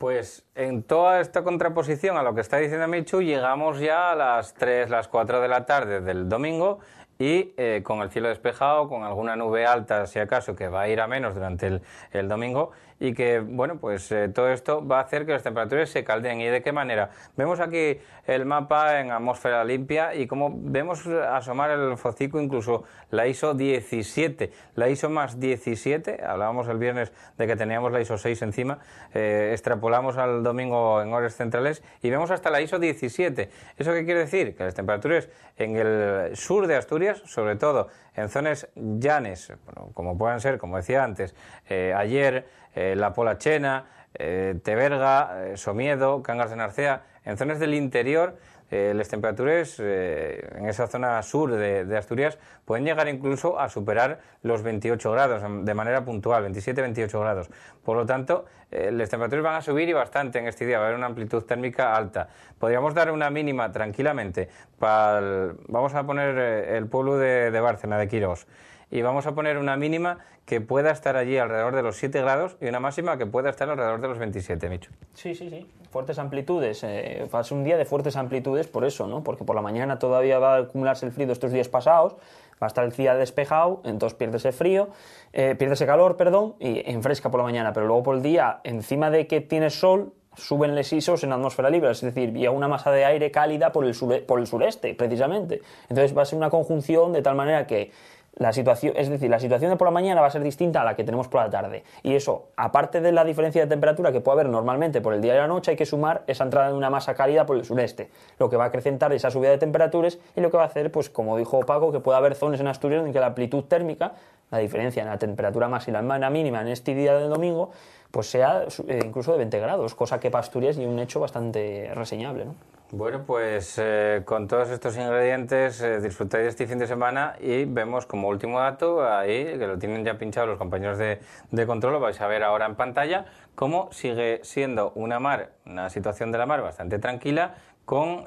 Pues en toda esta contraposición a lo que está diciendo Michu, llegamos ya a las 3, las 4 de la tarde del domingo y eh, con el cielo despejado, con alguna nube alta, si acaso, que va a ir a menos durante el, domingo y que, bueno, pues eh, todo esto va a hacer que las temperaturas se calden. ¿Y de qué manera? Vemos aquí el mapa en atmósfera limpia y como vemos asomar el focico incluso la ISO 17, la ISO más 17, hablábamos el viernes de que teníamos la ISO 6 encima, eh, extrapolamos al domingo en horas centrales y vemos hasta la ISO 17. ¿Eso qué quiere decir? Que las temperaturas en el sur de Asturias sobre todo en zonas llanes, como puedan ser, como decía antes, eh, ayer eh, la Polachena, eh, Teberga, eh, Somiedo, Cangas de Narcea, en zonas del interior eh, las temperaturas eh, en esa zona sur de, Asturias pueden llegar incluso a superar los 28 grados mm, de manera puntual, 27-28 grados. Por lo tanto, eh, las temperaturas van a subir y bastante en este día, va a haber una amplitud térmica alta. Podríamos dar una mínima tranquilamente vamos a poner el pueblo de, de Bárcena, de Quirós y vamos a poner una mínima que pueda estar allí alrededor de los 7 grados y una máxima que pueda estar alrededor de los 27, Micho. Sí, sí, sí. Fuertes amplitudes. Eh, a ser un día de fuertes amplitudes por eso, ¿no? Porque por la mañana todavía va a acumularse el frío estos días pasados va a estar el día despejado, entonces pierde ese frío, eh, pierde ese calor, perdón, y enfresca por la mañana, pero luego por el día, encima de que tiene sol, suben los isos en la atmósfera libre, es decir, vía una masa de aire cálida por el, por el sureste, precisamente. Entonces va a ser una conjunción de tal manera que la situación, es decir, la situación de por la mañana va a ser distinta a la que tenemos por la tarde. Y eso, aparte de la diferencia de temperatura que puede haber normalmente por el día y la noche, hay que sumar esa entrada de una masa cálida por el sureste, lo que va a acrecentar esa subida de temperaturas y lo que va a hacer, pues como dijo Paco, que puede haber zonas en Asturias en que la amplitud térmica, la diferencia en la temperatura máxima y la mínima en este día del domingo, pues sea eh, incluso de 20 grados, cosa que pasturias y un hecho bastante reseñable. Bueno, pues eh, con todos estos ingredientes eh, disfrutáis de este fin de semana y vemos como último dato ahí, que lo tienen ya pinchado los compañeros de, control, lo vais a ver ahora en pantalla, cómo sigue siendo una mar, una situación de la mar bastante tranquila, con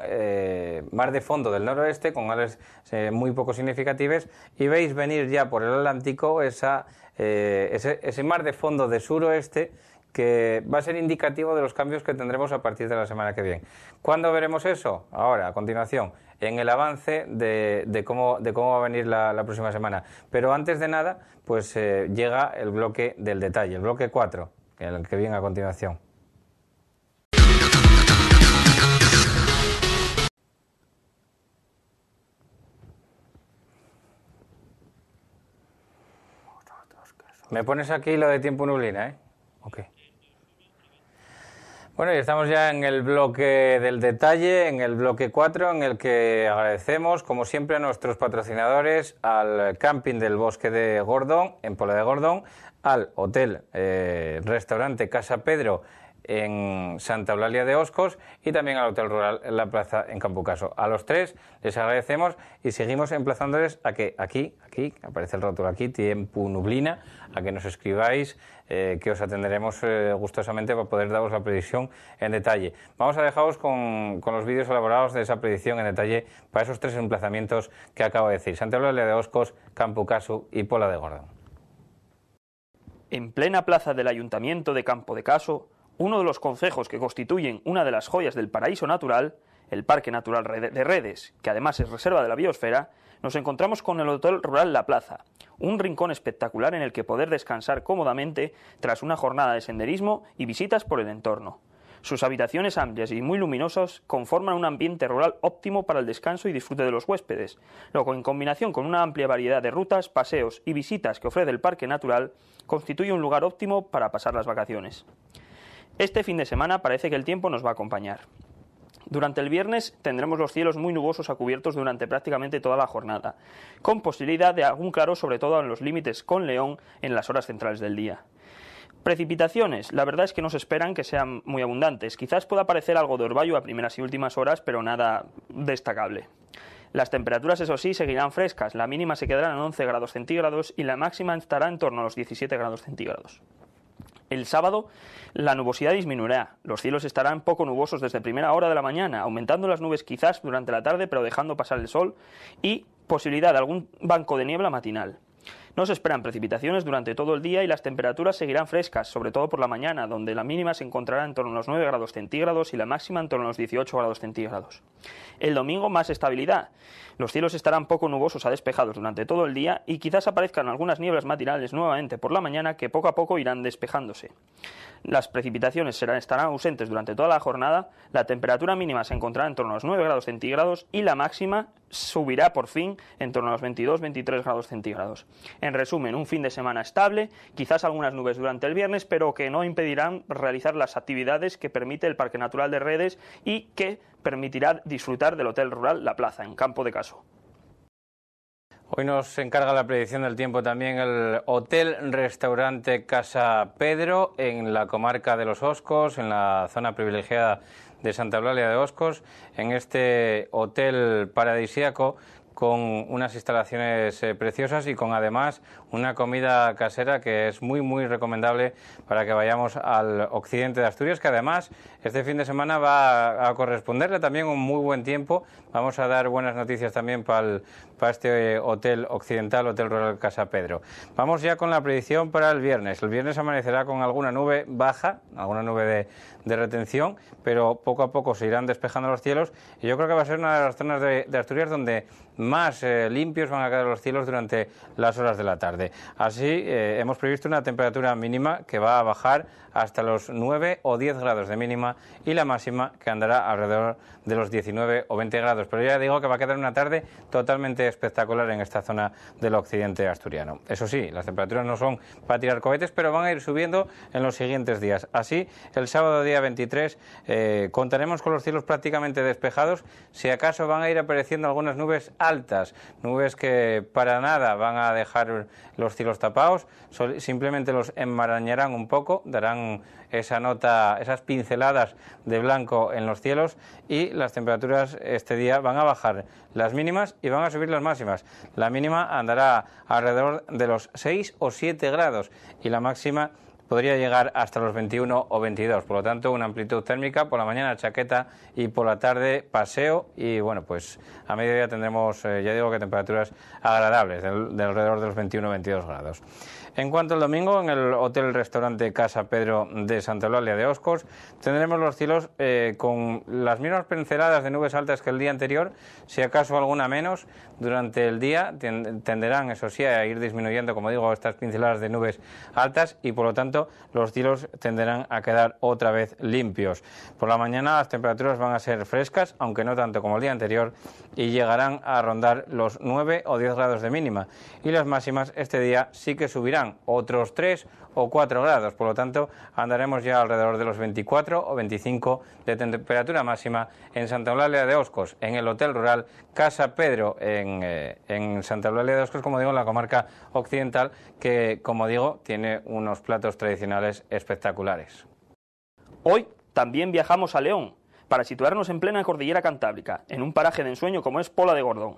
mar de fondo del noroeste, con olas muy poco significativas, y veis venir ya por el Atlántico esa eh, ese, mar de fondo de suroeste que va a ser indicativo de los cambios que tendremos a partir de la semana que viene. ¿Cuándo veremos eso? Ahora, a continuación, en el avance de, cómo, va a venir la, próxima semana. Pero antes de nada, pues eh, llega el bloque del detalle, el bloque 4, el que viene a continuación. Me pones aquí lo de tiempo nublina, ¿eh? Ok. Bueno, y estamos ya en el bloque del detalle, en el bloque 4, en el que agradecemos, como siempre, a nuestros patrocinadores, al Camping del Bosque de Gordón, en Pola de Gordón, al Hotel eh, Restaurante Casa Pedro en Santa Eulalia de Oscos y también al Hotel Rural en la Plaza en Caso... A los tres les agradecemos y seguimos emplazándoles a que aquí, aquí, aparece el rótulo aquí, tiempo nublina, a que nos escribáis, eh, que os atenderemos eh, gustosamente para poder daros la predicción en detalle. Vamos a dejaros con, con, los vídeos elaborados de esa predicción en detalle para esos tres emplazamientos que acabo de decir. Santa Eulalia de Oscos, Caso y Pola de Gordón. En plena plaza del Ayuntamiento de Campo de Caso, uno de los concejos que constituyen una de las joyas del paraíso natural, el Parque Natural de Redes, que además es reserva de la biosfera, nos encontramos con el Hotel Rural La Plaza, un rincón espectacular en el que poder descansar cómodamente tras una jornada de senderismo y visitas por el entorno. Sus habitaciones amplias y muy luminosas conforman un ambiente rural óptimo para el descanso y disfrute de los huéspedes, lo que en combinación con una amplia variedad de rutas, paseos y visitas que ofrece el parque natural constituye un lugar óptimo para pasar las vacaciones. Este fin de semana parece que el tiempo nos va a acompañar. Durante el viernes tendremos los cielos muy nubosos a cubiertos durante prácticamente toda la jornada, con posibilidad de algún claro sobre todo en los límites con León en las horas centrales del día. Precipitaciones, la verdad es que no se esperan que sean muy abundantes. Quizás pueda aparecer algo de orvallo a primeras y últimas horas, pero nada destacable. Las temperaturas, eso sí, seguirán frescas. La mínima se quedará en 11 grados centígrados y la máxima estará en torno a los 17 grados centígrados. El sábado la nubosidad disminuirá, los cielos estarán poco nubosos desde primera hora de la mañana, aumentando las nubes quizás durante la tarde pero dejando pasar el sol y posibilidad de algún banco de niebla matinal. No se esperan precipitaciones durante todo el día y las temperaturas seguirán frescas, sobre todo por la mañana, donde la mínima se encontrará en torno a los 9 grados centígrados y la máxima en torno a los 18 grados centígrados. El domingo más estabilidad. Los cielos estarán poco nubosos a despejados durante todo el día y quizás aparezcan algunas nieblas matinales nuevamente por la mañana que poco a poco irán despejándose. Las precipitaciones estarán ausentes durante toda la jornada, la temperatura mínima se encontrará en torno a los 9 grados centígrados y la máxima subirá por fin en torno a los 22-23 grados centígrados. En resumen, un fin de semana estable, quizás algunas nubes durante el viernes, pero que no impedirán realizar las actividades que permite el Parque Natural de Redes y que permitirá disfrutar del Hotel Rural La Plaza, en Campo de Caso. Hoy nos encarga la predicción del tiempo también el Hotel Restaurante Casa Pedro en la comarca de Los Oscos, en la zona privilegiada de Santa Eulalia de Oscos, en este hotel paradisíaco con unas instalaciones eh, preciosas y con además una comida casera que es muy, muy recomendable para que vayamos al occidente de Asturias, que además este fin de semana va a corresponderle también un muy buen tiempo. Vamos a dar buenas noticias también para ...para este hotel occidental, Hotel Rural Casa Pedro. Vamos ya con la predicción para el viernes. El viernes amanecerá con alguna nube baja, alguna nube de, retención, pero poco a poco se irán despejando los cielos y yo creo que va a ser una de las zonas de, Asturias donde más eh, limpios van a quedar los cielos durante las horas de la tarde. Así, eh, hemos previsto una temperatura mínima que va a bajar hasta los 9 o 10 grados de mínima y la máxima que andará alrededor de los 19 o 20 grados. Pero ya digo que va a quedar una tarde totalmente espectacular en esta zona del occidente asturiano. Eso sí, las temperaturas no son para tirar cohetes, pero van a ir subiendo en los siguientes días. Así, el sábado día 23 eh, contaremos con los cielos prácticamente despejados. Si acaso van a ir apareciendo algunas nubes altas, nubes que para nada van a dejar los cielos tapados, simplemente los enmarañarán un poco, darán esa nota, esas pinceladas de blanco en los cielos y las temperaturas este día van a bajar las mínimas y van a subir las máximas. La mínima andará alrededor de los 6 o 7 grados y la máxima podría llegar hasta los 21 o 22. Por lo tanto, una amplitud térmica por la mañana chaqueta y por la tarde paseo y bueno, pues a mediodía tendremos, eh, ya digo que temperaturas agradables, de alrededor de los 21 o 22 grados. En cuanto al domingo, en el Hotel Restaurante Casa Pedro de Santa Eulalia de Oscos, tendremos los cielos eh, con las mismas pinceladas de nubes altas que el día anterior, si acaso alguna menos, durante el día tenderán, eso sí, a ir disminuyendo, como digo, estas pinceladas de nubes altas y por lo tanto los tiros tenderán a quedar otra vez limpios. Por la mañana las temperaturas van a ser frescas, aunque no tanto como el día anterior, y llegarán a rondar los 9 o 10 grados de mínima. Y las máximas este día sí que subirán otros 3 o 4 grados. Por lo tanto, andaremos ya alrededor de los 24 o 25 de temperatura máxima en Santa Eulalia de Oscos, en el Hotel Rural Casa Pedro, en, eh, en Santa Eulalia de Oscos, como digo, en la comarca occidental, que, como digo, tiene unos platos tradicionales espectaculares. Hoy también viajamos a León para situarnos en plena cordillera cantábrica, en un paraje de ensueño como es Pola de Gordón.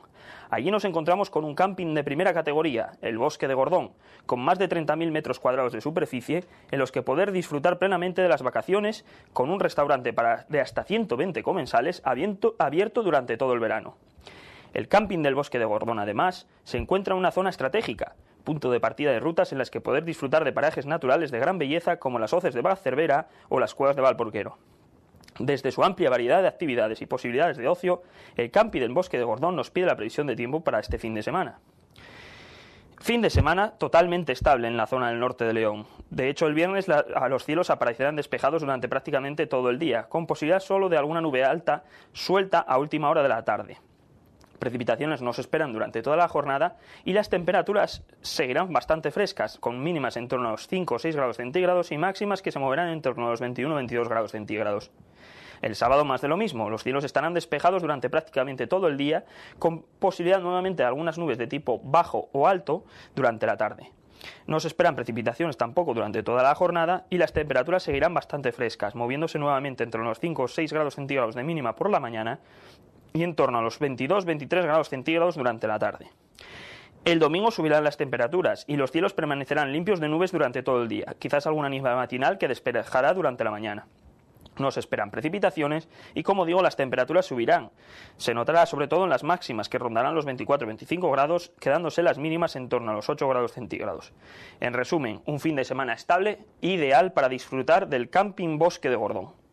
Allí nos encontramos con un camping de primera categoría, el Bosque de Gordón, con más de 30.000 metros cuadrados de superficie, en los que poder disfrutar plenamente de las vacaciones, con un restaurante de hasta 120 comensales abierto, durante todo el verano. El camping del Bosque de Gordón, además, se encuentra en una zona estratégica, punto de partida de rutas en las que poder disfrutar de parajes naturales de gran belleza como las hoces de Cervera o las cuevas de Valporquero. Desde su amplia variedad de actividades y posibilidades de ocio, el Campi del Bosque de Gordón nos pide la previsión de tiempo para este fin de semana. Fin de semana totalmente estable en la zona del norte de León. De hecho, el viernes a los cielos aparecerán despejados durante prácticamente todo el día, con posibilidad solo de alguna nube alta suelta a última hora de la tarde. Precipitaciones no se esperan durante toda la jornada y las temperaturas seguirán bastante frescas, con mínimas en torno a los 5 o 6 grados centígrados y máximas que se moverán en torno a los 21 o 22 grados centígrados. El sábado más de lo mismo, los cielos estarán despejados durante prácticamente todo el día, con posibilidad nuevamente de algunas nubes de tipo bajo o alto durante la tarde. No se esperan precipitaciones tampoco durante toda la jornada y las temperaturas seguirán bastante frescas, moviéndose nuevamente entre los 5 o 6 grados centígrados de mínima por la mañana y en torno a los 22-23 grados centígrados durante la tarde. El domingo subirán las temperaturas y los cielos permanecerán limpios de nubes durante todo el día, quizás alguna niebla matinal que despejará durante la mañana. No se esperan precipitaciones y, como digo, las temperaturas subirán. Se notará sobre todo en las máximas, que rondarán los 24-25 grados, quedándose las mínimas en torno a los 8 grados centígrados. En resumen, un fin de semana estable, ideal para disfrutar del camping bosque de Gordón.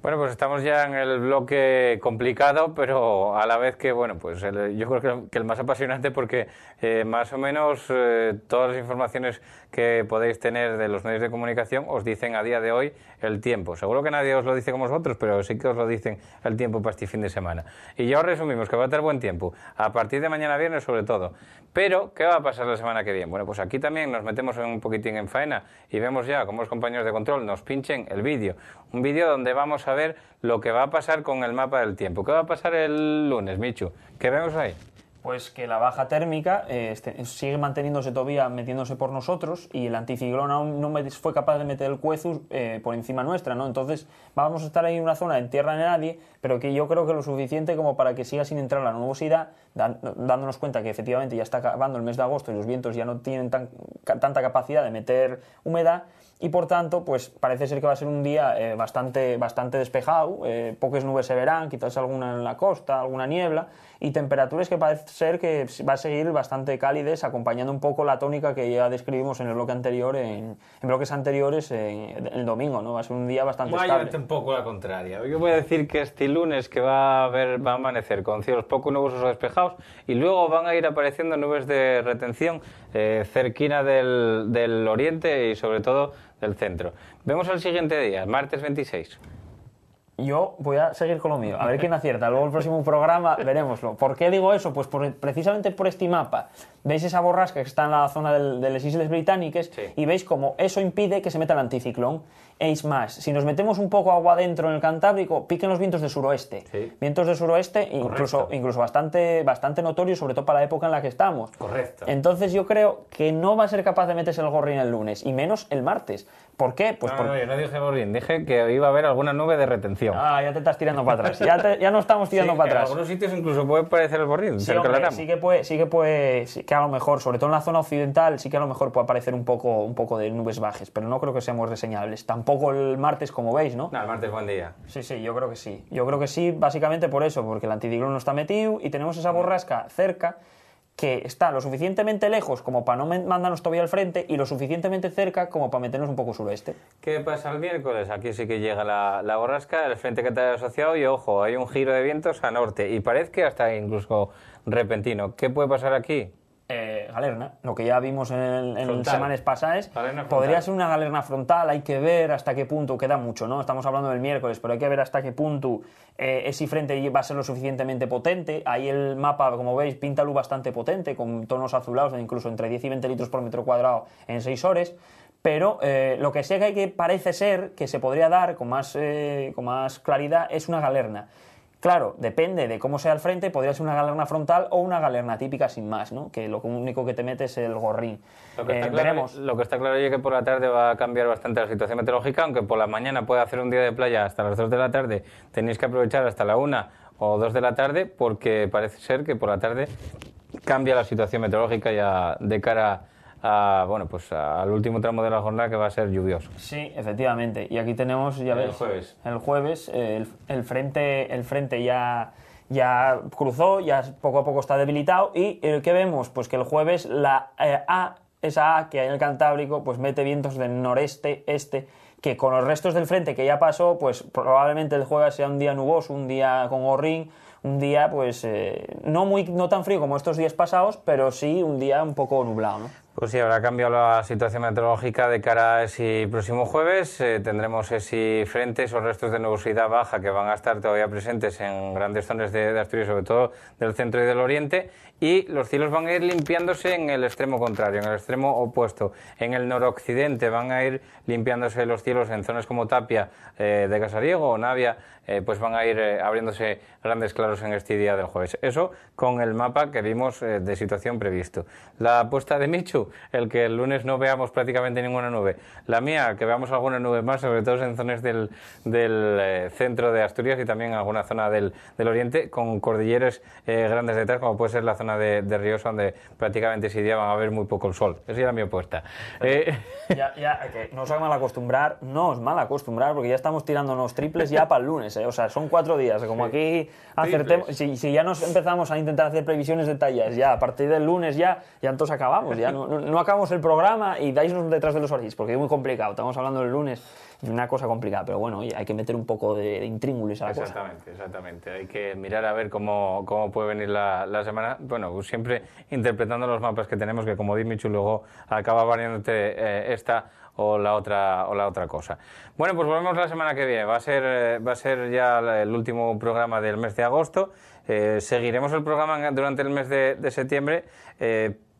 Bueno, pues estamos ya en el bloque complicado, pero a la vez que, bueno, pues yo creo que el, más apasionante porque eh, más o menos eh, todas las informaciones que podéis tener de los medios de comunicación os dicen a día de hoy el tiempo. Seguro que nadie os lo dice como vosotros, pero sí que os lo dicen el tiempo para este fin de semana. Y ya os resumimos que va a estar buen tiempo, a partir de mañana viernes sobre todo. Pero, ¿qué va a pasar la semana que viene? Bueno, pues aquí también nos metemos un poquitín en faena y vemos ya como los compañeros de control nos pinchen el vídeo. Un vídeo donde vamos a ver lo que va a pasar con el mapa del tiempo. ¿Qué va a pasar el lunes, Michu? ¿Qué vemos ahí? Pues que la baja térmica eh, este, sigue manteniéndose todavía metiéndose por nosotros y el anticiclón aún no fue capaz de meter el cuezus eh, por encima nuestra, ¿no? Entonces vamos a estar ahí en una zona en tierra de nadie, pero que yo creo que lo suficiente como para que siga sin entrar la nubosidad, dándonos cuenta que efectivamente ya está acabando el mes de agosto y los vientos ya no tienen tanta capacidad de meter humedad, y por tanto, pues parece ser que va a ser un día eh, bastante, bastante despejado, eh, pocas nubes se verán, quizás alguna en la costa, alguna niebla, y temperaturas que parece ser que va a seguir bastante cálidas, acompañando un poco la tónica que ya describimos en el bloque anterior, en, bloques anteriores el domingo, ¿no? Va a ser un día bastante Voy estable. un poco la contraria. Yo voy a decir que este lunes que va a, ver va a amanecer con cielos poco nubosos o despejados, y luego van a ir apareciendo nubes de retención eh, cerquina del, del oriente y sobre todo del centro. Vemos el siguiente día, martes 26. Yo voy a seguir con lo mío, a ver quién acierta. Luego el próximo programa veremoslo. ¿Por qué digo eso? Pues precisamente por este mapa. Veis esa borrasca que está en la zona de las Islas Británicas y veis cómo eso impide que se meta el anticiclón. Es más. Si nos metemos un poco agua adentro en el Cantábrico, piquen los vientos de suroeste. Vientos de suroeste, incluso, incluso bastante, bastante notorio sobre todo para la época en la que estamos. Correcto. Entonces yo creo que no va a ser capaz de meterse el gorrín el lunes, y menos el martes. ¿Por qué? Pues no, yo no dije gorrín, dije que iba a haber alguna nube de retención. Ah, ya te estás tirando para atrás. Ya, ya no estamos tirando para atrás. En algunos sitios incluso puede aparecer el gorrín. Sí, que puede, sí que puede, sí que a lo mejor, sobre todo en la zona occidental, sí que a lo mejor puede aparecer un poco, un poco de nubes bajas, pero no creo que seamos reseñables tampoco poco el martes, como veis, ¿no? No, el martes buen día. Sí, sí, yo creo que sí. Yo creo que sí, básicamente por eso, porque el anticiclón no está metido y tenemos esa borrasca cerca que está lo suficientemente lejos como para no mandarnos todavía al frente y lo suficientemente cerca como para meternos un poco sureste ¿Qué pasa el miércoles? Aquí sí que llega la, la borrasca, el frente que te ha asociado y ojo, hay un giro de vientos a norte y parece que hasta incluso repentino. ¿Qué puede pasar aquí? Eh, galerna, lo que ya vimos en, semanas pasadas, podría ser una galerna frontal, hay que ver hasta qué punto, queda mucho, ¿no? Estamos hablando del miércoles, pero hay que ver hasta qué punto eh, ese frente va a ser lo suficientemente potente, ahí el mapa, como veis, pinta píntalo bastante potente, con tonos azulados, incluso entre 10 y 20 litros por metro cuadrado en 6 horas, pero eh, lo que sí que, que parece ser que se podría dar con más claridad es una galerna. Claro, depende de cómo sea el frente, podría ser una galerna frontal o una galerna típica sin más, ¿no? que lo único que te mete es el gorrín. Lo que, está, eh, claro, lo que está claro es que por la tarde va a cambiar bastante la situación meteorológica, aunque por la mañana puede hacer un día de playa hasta las 2 de la tarde, tenéis que aprovechar hasta la 1 o 2 de la tarde, porque parece ser que por la tarde cambia la situación meteorológica ya de cara a bueno, pues al último tramo de la jornada que va a ser lluvioso. Sí, efectivamente. Y aquí tenemos, ya el ves, jueves. el jueves, el, frente, el frente ya, ya cruzó, ya poco a poco está debilitado. ¿Y que vemos? Pues que el jueves la eh, A, esa A que hay en el Cantábrico, pues mete vientos del noreste, este que con los restos del frente que ya pasó, pues probablemente el jueves sea un día nuboso, un día con gorrín, un día pues eh, no muy no tan frío como estos días pasados, pero sí un día un poco nublado, ¿no? Pues sí, habrá cambiado la situación meteorológica de cara a ese próximo jueves. Eh, tendremos ese frente, esos restos de nubosidad baja que van a estar todavía presentes en grandes zonas de Asturias, sobre todo del centro y del oriente y los cielos van a ir limpiándose en el extremo contrario, en el extremo opuesto. En el noroccidente van a ir limpiándose los cielos en zonas como Tapia eh, de Casariego o Navia, eh, pues van a ir eh, abriéndose grandes claros en este día del jueves. Eso con el mapa que vimos de situación previsto. La apuesta de Michu, el que el lunes no veamos prácticamente ninguna nube. La mía, que veamos alguna nubes más, sobre todo en zonas del, centro de Asturias y también en alguna zona del, del oriente, con cordilleras grandes detrás, como puede ser la zona de, Ríos donde prácticamente ese día van a haber muy poco el sol. Esa era mi apuesta. Eh, ya, que no os hagáis mal acostumbrar, no os mal acostumbrar, porque ya estamos tirándonos triples ya para el lunes, eh. o sea, son cuatro días, como aquí acertemos, si, ya nos empezamos a intentar hacer previsiones detalladas ya a partir del lunes ya, ya entonces acabamos, ya no, acabamos el programa y dais detrás de los orillas, porque es muy complicado, estamos hablando del lunes una cosa complicada, pero bueno, hay que meter un poco de, de a la exactamente, cosa. Exactamente, exactamente. Hay que mirar a ver cómo, cómo puede venir la, semana. Bueno, pues siempre interpretando los mapas que tenemos, que como Dimichu luego acaba variándote eh, esta o la otra o la otra cosa. Bueno, pues volvemos la semana que viene. Va a ser eh, va a ser ya el último programa del mes de agosto. Eh, seguiremos el programa durante el mes de, septiembre,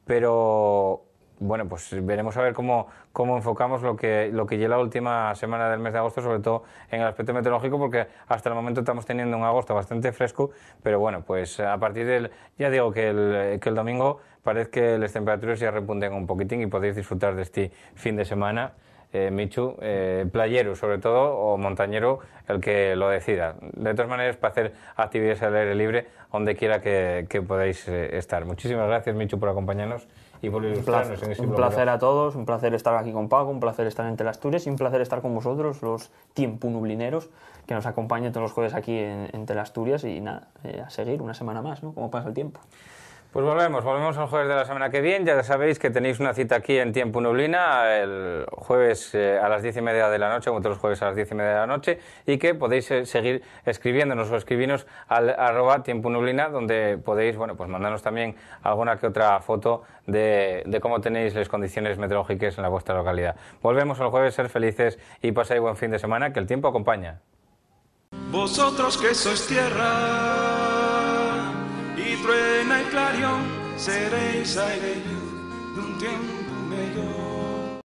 pero bueno, pues veremos a ver cómo, cómo enfocamos lo que, lo que la última semana del mes de agosto, sobre todo en el aspecto meteorológico, porque hasta el momento estamos teniendo un agosto bastante fresco, pero bueno, pues a partir del, ya digo que el, que el domingo parece que las temperaturas ya repunten un poquitín y podéis disfrutar de este fin de semana. Eh, Michu, eh, playero sobre todo, o montañero, el que lo decida. De todas maneras, para hacer actividades al aire libre, donde quiera que, podáis eh, estar. Muchísimas gracias, Michu, por acompañarnos y Un placer a todos, un placer estar aquí con Paco, un placer estar entre las y un placer estar con vosotros, los tiempo nublineros, que nos acompañan todos los jueves aquí en, entre Asturias y nada, eh, a seguir una semana más, ¿no? Como pasa el tiempo. Pues volvemos, volvemos al jueves de la semana que viene. Ya sabéis que tenéis una cita aquí en Tiempo Nublina el jueves eh, a las diez y media de la noche, como todos los jueves a las diez y media de la noche, y que podéis eh, seguir escribiéndonos o escribirnos al arroba Tiempo Nublina, donde podéis, bueno, pues mandarnos también alguna que otra foto de, cómo tenéis las condiciones meteorológicas en la vuestra localidad. Volvemos al jueves, ser felices y pasáis buen fin de semana, que el tiempo acompaña. Vosotros que sois tierra truena el clarión, seréis aire de un tiempo mejor.